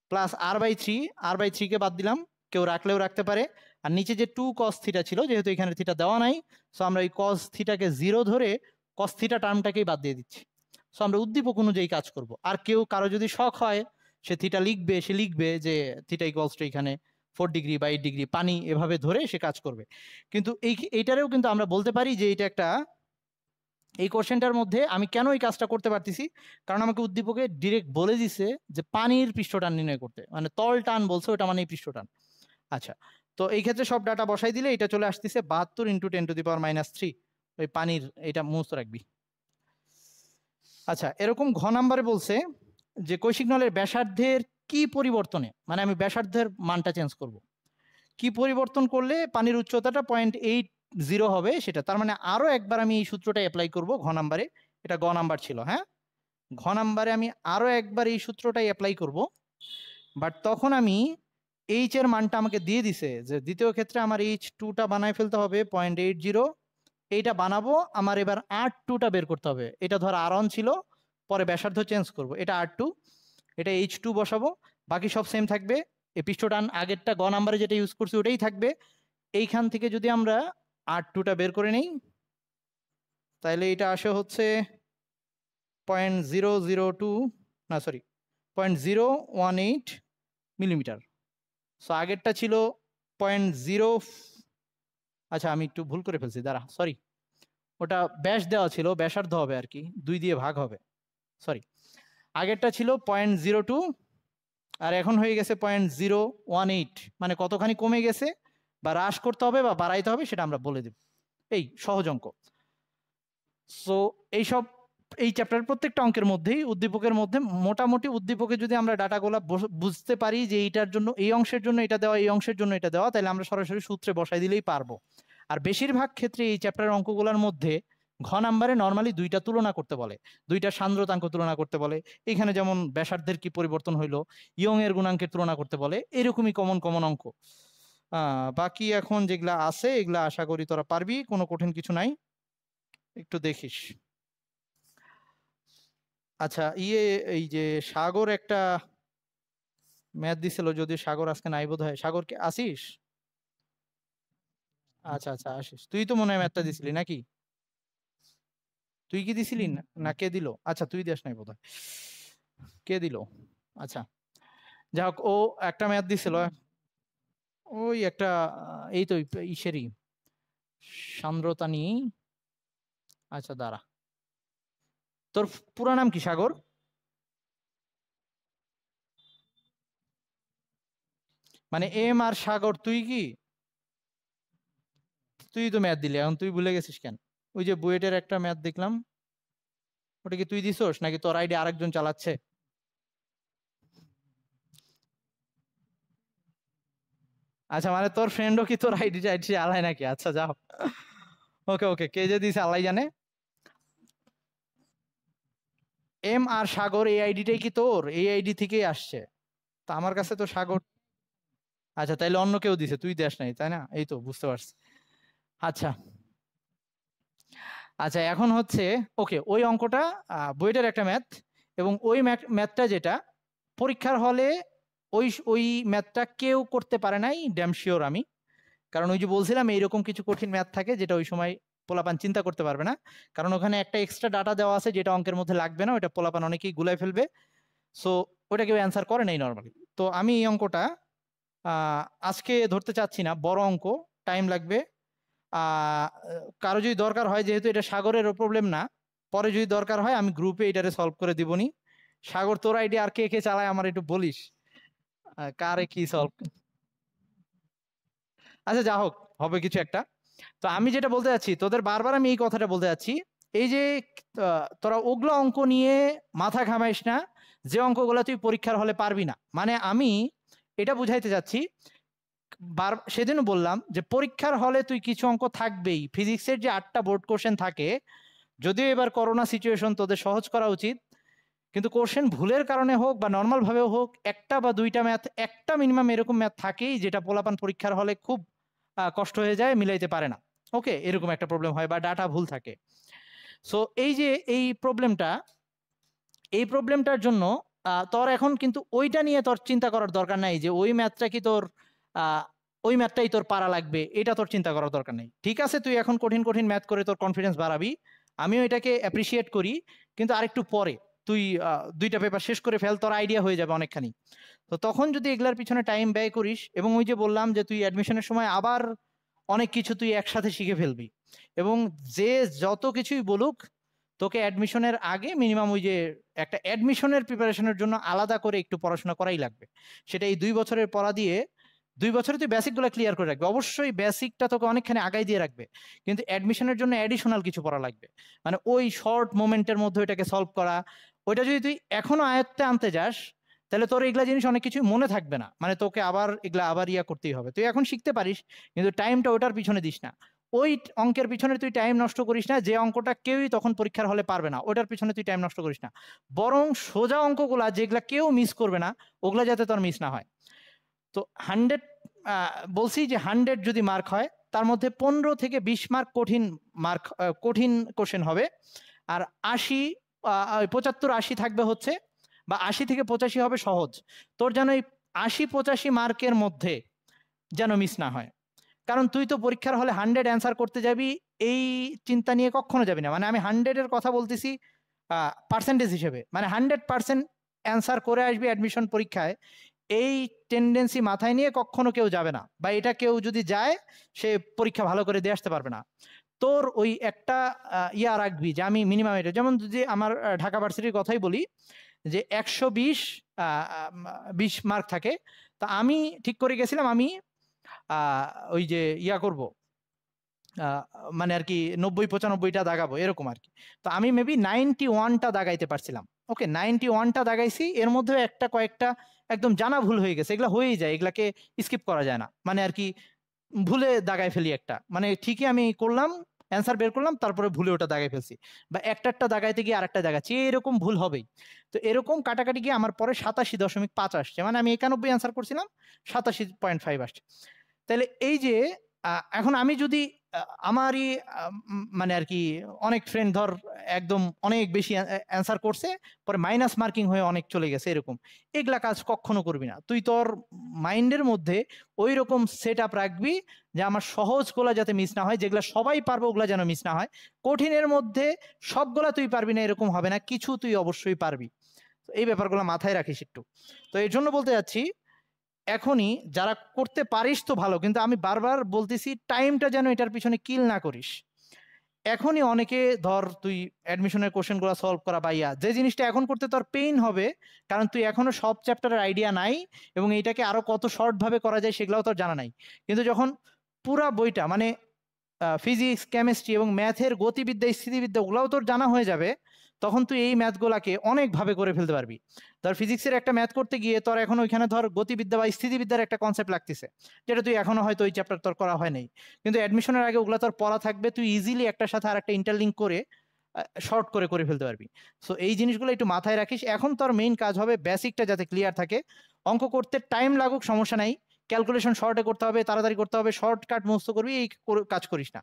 plus R by three R by থ্রিকে বাদ দিলাম কেউ রাখলেও রাখতে পারে আর নিচে যে টু কস থিটা ছিল যেহেতু এখানে থিটা দেওয়া নাই সো আমরা এই কস থিটাকে জিরো ধরে কস থিটা টার্মটাকেই বাদ দিয়ে দিচ্ছি সো আমরা উদ্দীপক অনুযায়ী কাজ করব আর কেউ কারো যদি শখ হয় সে থিটা লিখবে সে লিখবে যে থিটা ইকলস টু এখানে ফোর ডিগ্রি বা এইট ডিগ্রি পানি এভাবে ধরে সে কাজ করবে কিন্তু এই এইটারেও কিন্তু আমরা বলতে পারি যে এটা একটা এই কোশ্চেনটার মধ্যে আমি কেন এই কাজটা করতে পারতেছি কারণ আমাকে উদ্দীপকে ডিরেক্ট বলে দিছে যে পানির পৃষ্ঠটান নির্ণয় করতে মানে তল টান বলছে ওটা মানে পৃষ্ঠটান আচ্ছা তো এই ক্ষেত্রে সব ডাটা বসাই দিলে এটা চলে আসতেছে বাহাত্তর into ten to the power minus three ওই পানির এটা মুহূর্ত রাখবি আচ্ছা এরকম ঘ নাম্বারে বলছে যে কৈশিক নলের ব্যাসার্ধের কি পরিবর্তনে মানে আমি ব্যাসার্ধের মানটা চেঞ্জ করব। কি পরিবর্তন করলে পানির উচ্চতাটা পয়েন্ট এইট জিরো হবে সেটা তার মানে আরও একবার আমি এই সূত্রটা অ্যাপ্লাই করব ঘ নাম্বারে এটা গ নাম্বার ছিল হ্যাঁ ঘ নাম্বারে আমি আরও একবার এই সূত্রটাই অ্যাপ্লাই করব বাট তখন আমি এইচ এর মানটা আমাকে দিয়ে দিছে যে দ্বিতীয় ক্ষেত্রে আমার এইচ টুটা বানায় ফেলতে হবে পয়েন্ট এইট জিরো এইটা বানাবো আমার এবার আর টুটা বের করতে হবে এটা ধর আর অন ছিল পরে ব্যাসার্ধ চেঞ্জ করব এটা আর টু এটা এইচ টু বসাবো বাকি সব সেম থাকবে এই পৃষ্ঠটান আগেরটা গ নাম্বারে যেটা ইউজ করছি ওটাই থাকবে এইখান থেকে যদি আমরা আর টুটা বের করে নেই তাহলে এটা আসে হচ্ছে পয়েন্ট জিরো জিরো টু না sorry point zero one eight millimetre so আগেরটা ছিল পয়েন্ট জিরো আচ্ছা আমি একটু ভুল করে ফেলছি দাঁড়া সরি ওটা ব্যাস দেওয়া ছিল ব্যাসার্ধ হবে আর কি দুই দিয়ে ভাগ হবে সরি আগেরটা ছিল পয়েন্ট জিরো টু আর এখন হয়ে গেছে পয়েন্ট জিরো ওয়ান এইট মানে কতখানি কমে গেছে বা হ্রাস করতে হবে বা বাড়াইতে হবে সেটা আমরা বলে দেব এই সহজ অঙ্ক সো এইসব এই চ্যাপ্টার প্রত্যেকটা অঙ্কের মধ্যেই উদ্দীপকের মধ্যে মোটামুটি উদ্দীপকে যদি আমরা ডাটাগুলা বুঝতে পারি যে এইটার জন্য এই অংশের জন্য এটা দেওয়া এই অংশের জন্য এটা দেওয়া তাহলে আমরা সরাসরি সূত্রে বসাই দিলেই পারবো আর বেশিরভাগ ক্ষেত্রে এই চ্যাপ্টারের অঙ্কগুলোর মধ্যে ঘ নাম্বারে নর্মালি দুইটা তুলনা করতে বলে দুইটা সান্দ্রতাঙ্ক তুলনা করতে বলে এখানে যেমন ব্যাসার্ধের কি পরিবর্তন হইলো ইয়ং এর গুণাঙ্কের তুলনা করতে বলে এরকমই কমন কমন অঙ্ক বাকি এখন যেগুলা আছে এগুলা আশা করি তোরা পারবি কোনো কঠিন কিছু নাই একটু দেখিস আচ্ছা ইয়ে এই যে সাগর একটা ম্যাথ দিছিল যদি সাগর আজকে নাই বোধ হয় সাগর আসিস আচ্ছা আচ্ছা আসিস তুই তো মনে হয় ম্যাথটা দিছিলি নাকি তুই কি দিছিলি না কে দিল আচ্ছা তুই দিস নাই হয় কে দিল আচ্ছা যাই হোক ও একটা ম্যাথ দিছিল ওই একটা এই তো ইসেরই সান্দ্রতানি আচ্ছা দাঁড়া তোর পুরা নাম কি সাগর মানে এম আর সাগর তুই কি তুই তো ম্যাথ দিলি এখন তুই ভুলে গেছিস কেন ওই যে বুয়েটের একটা ম্যাথ দেখলাম ওটা কি তুই দিস নাকি তোর আইডি আরেকজন চালাচ্ছে আচ্ছা মানে তোর ফ্রেন্ডও কি তোর আইডি টাইডি আলাই নাকি আচ্ছা যাও ওকে ওকে কে যে দিছে আলাই জানে এম আর সাগর এই আইডিটাই কি তোর এই আইডি থেকেই আসছে তা আমার কাছে তো সাগর আচ্ছা তাইলে অন্য কেউ দিছে তুই দেশ নাই তাই না এই তো বুঝতে পারছি আচ্ছা আচ্ছা এখন হচ্ছে ওকে ওই অঙ্কটা বইটার একটা ম্যাথ এবং ওই ম্যাথটা যেটা পরীক্ষার হলে ওই ওই ম্যাথটা কেউ করতে পারে নাই ড্যাম শিওর আমি কারণ ওই যে বলছিলাম এইরকম কিছু কঠিন ম্যাথ থাকে যেটা ওই সময় পোলাপান চিন্তা করতে পারবে না কারণ ওখানে একটা এক্সট্রা ডাটা দেওয়া আছে যেটা অঙ্কের মধ্যে লাগবে না ওটা পোলাপান অনেকেই গুলাই ফেলবে সো ওটা কেউ অ্যান্সার করে নাই নর্মালি তো আমি এই অঙ্কটা আজকে ধরতে চাচ্ছি না বড় অঙ্ক টাইম লাগবে কারো যদি দরকার হয় যেহেতু এটা সাগরের প্রবলেম না পরে যদি দরকার হয় আমি গ্রুপে এটারে সলভ করে দিবনি সাগর তোর আইডি আর কে কে চালায় আমার একটু বলিস কারে কি সলভ আচ্ছা যা হোক হবে কিছু একটা তো আমি যেটা বলতে যাচ্ছি তোদের বারবার আমি এই কথাটা বলতে যাচ্ছি এই যে তোরা ওগুলো অঙ্ক নিয়ে মাথা ঘামাইস না যে অঙ্কগুলো তুই পরীক্ষার হলে পারবি না মানে আমি এটা বুঝাইতে যাচ্ছি বার সেদিনও বললাম যে পরীক্ষার হলে তুই কিছু অঙ্ক থাকবেই ফিজিক্সের যে আটটা বোর্ড কোশ্চেন থাকে যদিও এবার করোনা সিচুয়েশন তোদের সহজ করা উচিত কিন্তু কোশ্চেন ভুলের কারণে হোক বা নর্মালভাবেও হোক একটা বা দুইটা ম্যাথ একটা মিনিমাম এরকম ম্যাথ থাকেই যেটা পোলাপান পরীক্ষার হলে খুব কষ্ট হয়ে যায় মিলাইতে পারে না ওকে এরকম একটা প্রবলেম হয় বা ডাটা ভুল থাকে সো এই যে এই প্রবলেমটা এই প্রবলেমটার জন্য তোর এখন কিন্তু ওইটা নিয়ে তোর চিন্তা করার দরকার নাই যে ওই ম্যাথটা কি তোর ওই ম্যাথটাই তোর পারা লাগবে এটা তোর চিন্তা করার দরকার নেই ঠিক আছে তুই এখন কঠিন কঠিন ম্যাথ করে তোর কনফিডেন্স বাড়াবি আমিও এটাকে অ্যাপ্রিসিয়েট করি কিন্তু আরেকটু পরে তুই দুইটা পেপার শেষ করে ফেল তোর আইডিয়া হয়ে যাবে অনেকখানি তো তখন যদি এগুলার পিছনে টাইম ব্যয় করিস এবং ওই যে বললাম যে তুই অ্যাডমিশনের সময় আবার অনেক কিছু তুই একসাথে শিখে ফেলবি এবং যে যত কিছুই বলুক তোকে অ্যাডমিশনের আগে মিনিমাম ওই যে একটা অ্যাডমিশনের প্রিপারেশনের জন্য আলাদা করে একটু পড়াশোনা করাই লাগবে সেটা এই দুই বছরের পড়া দিয়ে দুই বছরে তুই বেসিকগুলো ক্লিয়ার করে রাখবে অবশ্যই বেসিকটা তোকে অনেকখানি আগাই দিয়ে রাখবে কিন্তু অ্যাডমিশনের জন্য অ্যাডিশনাল কিছু পড়া লাগবে মানে ওই শর্ট মোমেন্টের মধ্যে ওইটাকে সলভ করা ওইটা যদি তুই এখনো আয়ত্তে আনতে যাস তাহলে তোর এগুলা জিনিস অনেক কিছুই মনে থাকবে না মানে তোকে আবার এগুলা আবার ইয়া করতেই হবে তুই এখন শিখতে পারিস কিন্তু টাইমটা ওটার পিছনে দিস না ওই অঙ্কের পিছনে তুই টাইম নষ্ট করিস না যে অঙ্কটা কেউই তখন পরীক্ষার হলে পারবে না ওটার পিছনে তুই টাইম নষ্ট করিস না বরং সোজা অঙ্কগুলা যেগুলা কেউ মিস করবে না ওগুলা যাতে তোর মিস না হয় তো হান্ড্রেড বলছি যে হান্ড্রেড যদি মার্ক হয় তার মধ্যে পনেরো থেকে বিশ মার্ক কঠিন মার্ক কঠিন কোশ্চেন হবে আর আশি পঁচাত্তর আশি থাকবে হচ্ছে বা আশি থেকে পঁচাশি হবে সহজ তোর যেন এই আশি পঁচাশি মার্কের মধ্যে যেন মিস না হয় কারণ তুই তো পরীক্ষার হলে হান্ড্রেড অ্যান্সার করতে যাবি এই চিন্তা নিয়ে কখনো যাবি না মানে আমি হান্ড্রেডের কথা বলতেছি পার্সেন্টেজ হিসেবে মানে হান্ড্রেড পার্সেন্ট অ্যান্সার করে আসবি অ্যাডমিশন পরীক্ষায় এই টেন্ডেন্সি মাথায় নিয়ে কখনো কেউ যাবে না বা এটা কেউ যদি যায় সে পরীক্ষা ভালো করে দিয়ে আসতে পারবে না তোর ওই একটা ইয়া রাখবি যে আমি মিনিমাম এটা যেমন যদি আমার ঢাকা ভার্সিটির কথাই বলি যে একশো বিশ বিশ মার্ক থাকে তা আমি ঠিক করে গেছিলাম আমি ওই যে ইয়া করব মানে আর কি নব্বই পঁচানব্বইটা দাগাবো এরকম আর কি তো আমি মেবি নাইনটি ওয়ানটা দাগাইতে পারছিলাম ওকে নাইনটি ওয়ানটা দাগাইছি এর মধ্যে একটা কয়েকটা একদম জানা ভুল হয়ে গেছে এগুলা হয়েই যায় এগুলাকে স্কিপ করা যায় না মানে আর কি ভুলে দাগায় ফেলি একটা মানে ঠিকই আমি করলাম অ্যান্সার বের করলাম তারপরে ভুলে ওটা দাগায় ফেলছি বা একটা একটা দাগাইতে গিয়ে আরেকটা দাগাচ্ছি এরকম ভুল হবেই তো এরকম কাটাকাটি গিয়ে আমার পরে সাতাশি দশমিক পাঁচ আসছে মানে আমি একানব্বই অ্যান্সার করছিলাম সাতাশি পয়েন্ট ফাইভ আসছে তাহলে এই যে এখন আমি যদি আমারই মানে আর কি অনেক ফ্রেন্ড ধর একদম অনেক বেশি অ্যান্সার করছে পরে মাইনাস মার্কিং হয়ে অনেক চলে গেছে এরকম এগুলা কাজ কখনো করবি না তুই তোর মাইন্ডের মধ্যে ওই রকম সেট আপ রাখবি যে আমার সহজগুলা যাতে মিস না হয় যেগুলো সবাই পারবো ওগুলো যেন মিস না হয় কঠিনের মধ্যে সবগুলা তুই পারবি না এরকম হবে না কিছু তুই অবশ্যই পারবি তো এই ব্যাপারগুলো মাথায় রাখিস একটু তো এই জন্য বলতে যাচ্ছি এখনই যারা করতে পারিস তো ভালো কিন্তু আমি বারবার বলতেছি টাইমটা যেন এটার পিছনে কিল না করিস এখনই অনেকে ধর তুই অ্যাডমিশনের কোশ্চেনগুলো সলভ করা বা ইয়া যে জিনিসটা এখন করতে তোর পেইন হবে কারণ তুই এখনও সব চ্যাপ্টারের আইডিয়া নাই এবং এইটাকে আরও কত শর্টভাবে করা যায় সেগুলোও তোর জানা নাই কিন্তু যখন পুরা বইটা মানে ফিজিক্স কেমিস্ট্রি এবং ম্যাথের গতিবিদ্যা স্থিতিবিদ্যা ওগুলাও তোর জানা হয়ে যাবে তখন তুই এই ম্যাথগুলাকে অনেকভাবে করে ফেলতে পারবি ধর ফিজিক্সের একটা ম্যাথ করতে গিয়ে তোর এখন ওইখানে ধর গতিবিদ্যা বা স্থিতিবিদ্যার একটা কনসেপ্ট লাগতেছে যেটা তুই এখনো হয়তো ওই চ্যাপ্টার তোর করা হয় নাই কিন্তু অ্যাডমিশনের আগে ওগুলো তোর পড়া থাকবে তুই ইজিলি একটার সাথে আর একটা ইন্টারলিঙ্ক করে শর্ট করে করে ফেলতে পারবি সো এই জিনিসগুলো একটু মাথায় রাখিস এখন তোর মেইন কাজ হবে বেসিকটা যাতে ক্লিয়ার থাকে অঙ্ক করতে টাইম লাগুক সমস্যা নাই ক্যালকুলেশন শর্টে করতে হবে তাড়াতাড়ি করতে হবে শর্টকাট মস্ত করবি এই কাজ করিস না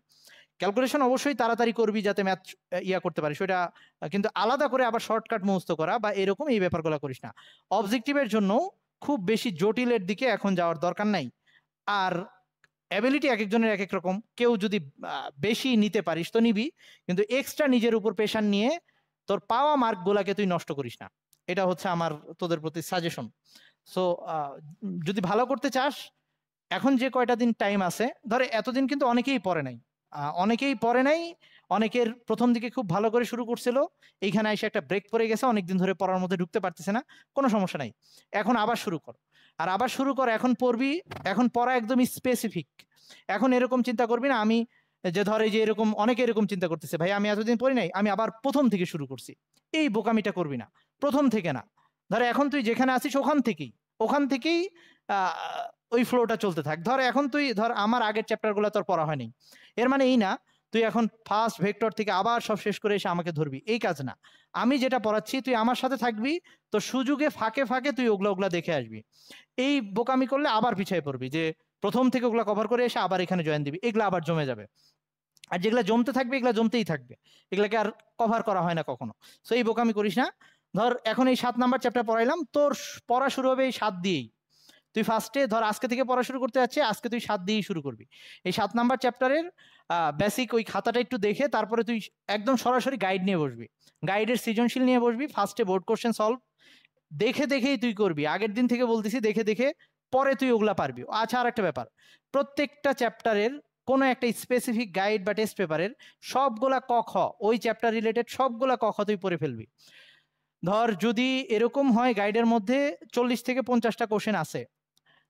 ক্যালকুলেশন অবশ্যই তাড়াতাড়ি করবি যাতে ম্যাথ ইয়া করতে পারিস ওইটা কিন্তু আলাদা করে আবার শর্টকাট মুহস্ত করা বা এরকম এই ব্যাপারগুলো করিস না অবজেক্টিভের জন্য খুব বেশি জটিলের দিকে এখন যাওয়ার দরকার নাই আর অ্যাবিলিটি এক একজনের এক এক রকম কেউ যদি বেশি নিতে পারিস তো নিবি কিন্তু এক্সট্রা নিজের উপর পেশান নিয়ে তোর পাওয়া মার্কগুলাকে তুই নষ্ট করিস না এটা হচ্ছে আমার তোদের প্রতি সাজেশন সো যদি ভালো করতে চাস এখন যে কয়টা দিন টাইম আছে ধরে এতদিন কিন্তু অনেকেই পড়ে নাই অনেকেই পরে নাই অনেকের প্রথম দিকে খুব ভালো করে শুরু করছিল এইখানে এসে একটা ব্রেক পড়ে গেছে অনেকদিন ধরে পড়ার মধ্যে ঢুকতে পারতেছে না কোনো সমস্যা নাই এখন আবার শুরু কর আর আবার শুরু কর এখন পড়বি এখন পড়া একদম স্পেসিফিক এখন এরকম চিন্তা করবি না আমি যে ধরে যে এরকম অনেকে এরকম চিন্তা করতেছে ভাই আমি এতদিন পড়ি নাই আমি আবার প্রথম থেকে শুরু করছি এই বোকামিটা করবি না প্রথম থেকে না ধরে এখন তুই যেখানে আছিস ওখান থেকেই ওখান থেকেই ওই ফ্লোটা চলতে থাক ধর এখন তুই ধর আমার আগের চ্যাপ্টারগুলো তোর পড়া হয়নি এর মানে এই না তুই এখন ফার্স্ট ভেক্টর থেকে আবার সব শেষ করে এসে আমাকে ধরবি এই কাজ না আমি যেটা পড়াচ্ছি তুই আমার সাথে থাকবি তো সুযোগে ফাঁকে ফাঁকে তুই ওগুলো ওগুলা দেখে আসবি এই বোকামি করলে আবার পিছিয়ে পড়বি যে প্রথম থেকে ওগুলা কভার করে এসে আবার এখানে জয়েন দিবি এগুলো আবার জমে যাবে আর যেগুলো জমতে থাকবে এগুলো জমতেই থাকবে এগুলাকে আর কভার করা হয় না কখনো সো এই বোকামি করিস না ধর এখন এই সাত নাম্বার চ্যাপ্টার পড়াইলাম তোর পড়া শুরু হবে এই সাত দিয়েই তুই ফার্স্টে ধর আজকে থেকে পড়া শুরু করতে যাচ্ছে আজকে তুই সাত দিয়েই শুরু করবি এই সাত নাম্বার চ্যাপ্টারের বেসিক ওই খাতাটা একটু দেখে তারপরে তুই একদম সরাসরি গাইড নিয়ে বসবি গাইডের সৃজনশীল নিয়ে বসবি ফার্স্টে বোর্ড কোশ্চেন সলভ দেখে দেখেই তুই করবি আগের দিন থেকে বলতেছি দেখে দেখে পরে তুই ওগুলা পারবি আচ্ছা আর একটা ব্যাপার প্রত্যেকটা চ্যাপ্টারের কোনো একটা স্পেসিফিক গাইড বা টেস্ট পেপারের সবগুলা কখ ওই চ্যাপ্টার রিলেটেড সবগুলা কখ তুই পড়ে ফেলবি ধর যদি এরকম হয় গাইডের মধ্যে চল্লিশ থেকে পঞ্চাশটা কোশ্চেন আছে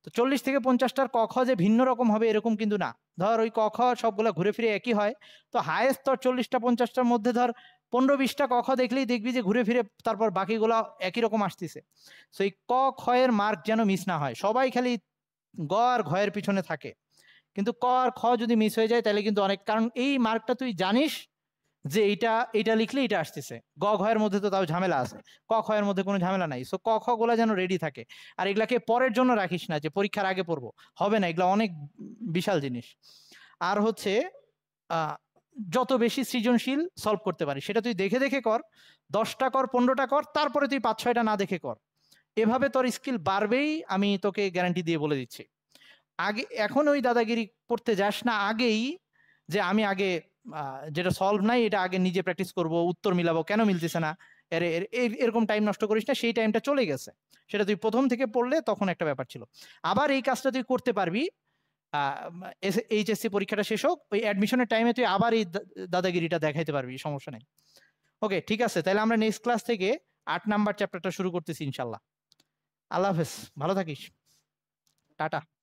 তো চল্লিশ থেকে পঞ্চাশটার ক খ যে ভিন্ন রকম হবে এরকম কিন্তু না ধর ওই ক খ সবগুলো ঘুরে ফিরে একই হয় তো হায়েস্ট স্তর চল্লিশটা পঞ্চাশটার মধ্যে ধর পনেরো বিশটা ক খ দেখলেই দেখবি যে ঘুরে ফিরে তারপর বাকিগুলো একই রকম আসতেছে সো এই ক খ এর মার্ক যেন মিস না হয় সবাই খালি গ আর ঘয়ের পিছনে থাকে কিন্তু ক আর খ যদি মিস হয়ে যায় তাহলে কিন্তু অনেক কারণ এই মার্কটা তুই জানিস যে এটা এটা লিখলে এটা আসতেছে গ ঘয়ের মধ্যে তো তাও ঝামেলা আছে ক খয়ের মধ্যে কোনো ঝামেলা নাই সো ক খ গুলা যেন রেডি থাকে আর এগুলাকে পরের জন্য রাখিস না যে পরীক্ষার আগে পড়বো হবে না এগুলা অনেক বিশাল জিনিস আর হচ্ছে যত বেশি সৃজনশীল সলভ করতে পারি সেটা তুই দেখে দেখে কর দশটা কর পনেরোটা কর তারপরে তুই পাঁচ ছয়টা না দেখে কর এভাবে তোর স্কিল বাড়বেই আমি তোকে গ্যারান্টি দিয়ে বলে দিচ্ছি আগে এখন ওই দাদাগিরি করতে যাস না আগেই যে আমি আগে যেটা সলভ নাই এটা আগে নিজে প্র্যাকটিস করব উত্তর মিলাবো কেন মিলতেছে না এরকম টাইম নষ্ট করিস না সেই টাইমটা চলে গেছে সেটা তুই প্রথম থেকে পড়লে তখন একটা ব্যাপার ছিল আবার এই কাজটা তুই করতে পারবি এইচএসসি পরীক্ষাটা শেষ হোক ওই অ্যাডমিশনের টাইমে তুই আবার এই দাদাগিরিটা দেখাইতে পারবি সমস্যা নেই ওকে ঠিক আছে তাহলে আমরা নেক্সট ক্লাস থেকে আট নাম্বার চ্যাপ্টারটা শুরু করতেছি ইনশাল্লাহ আল্লাহ হাফেজ ভালো থাকিস টাটা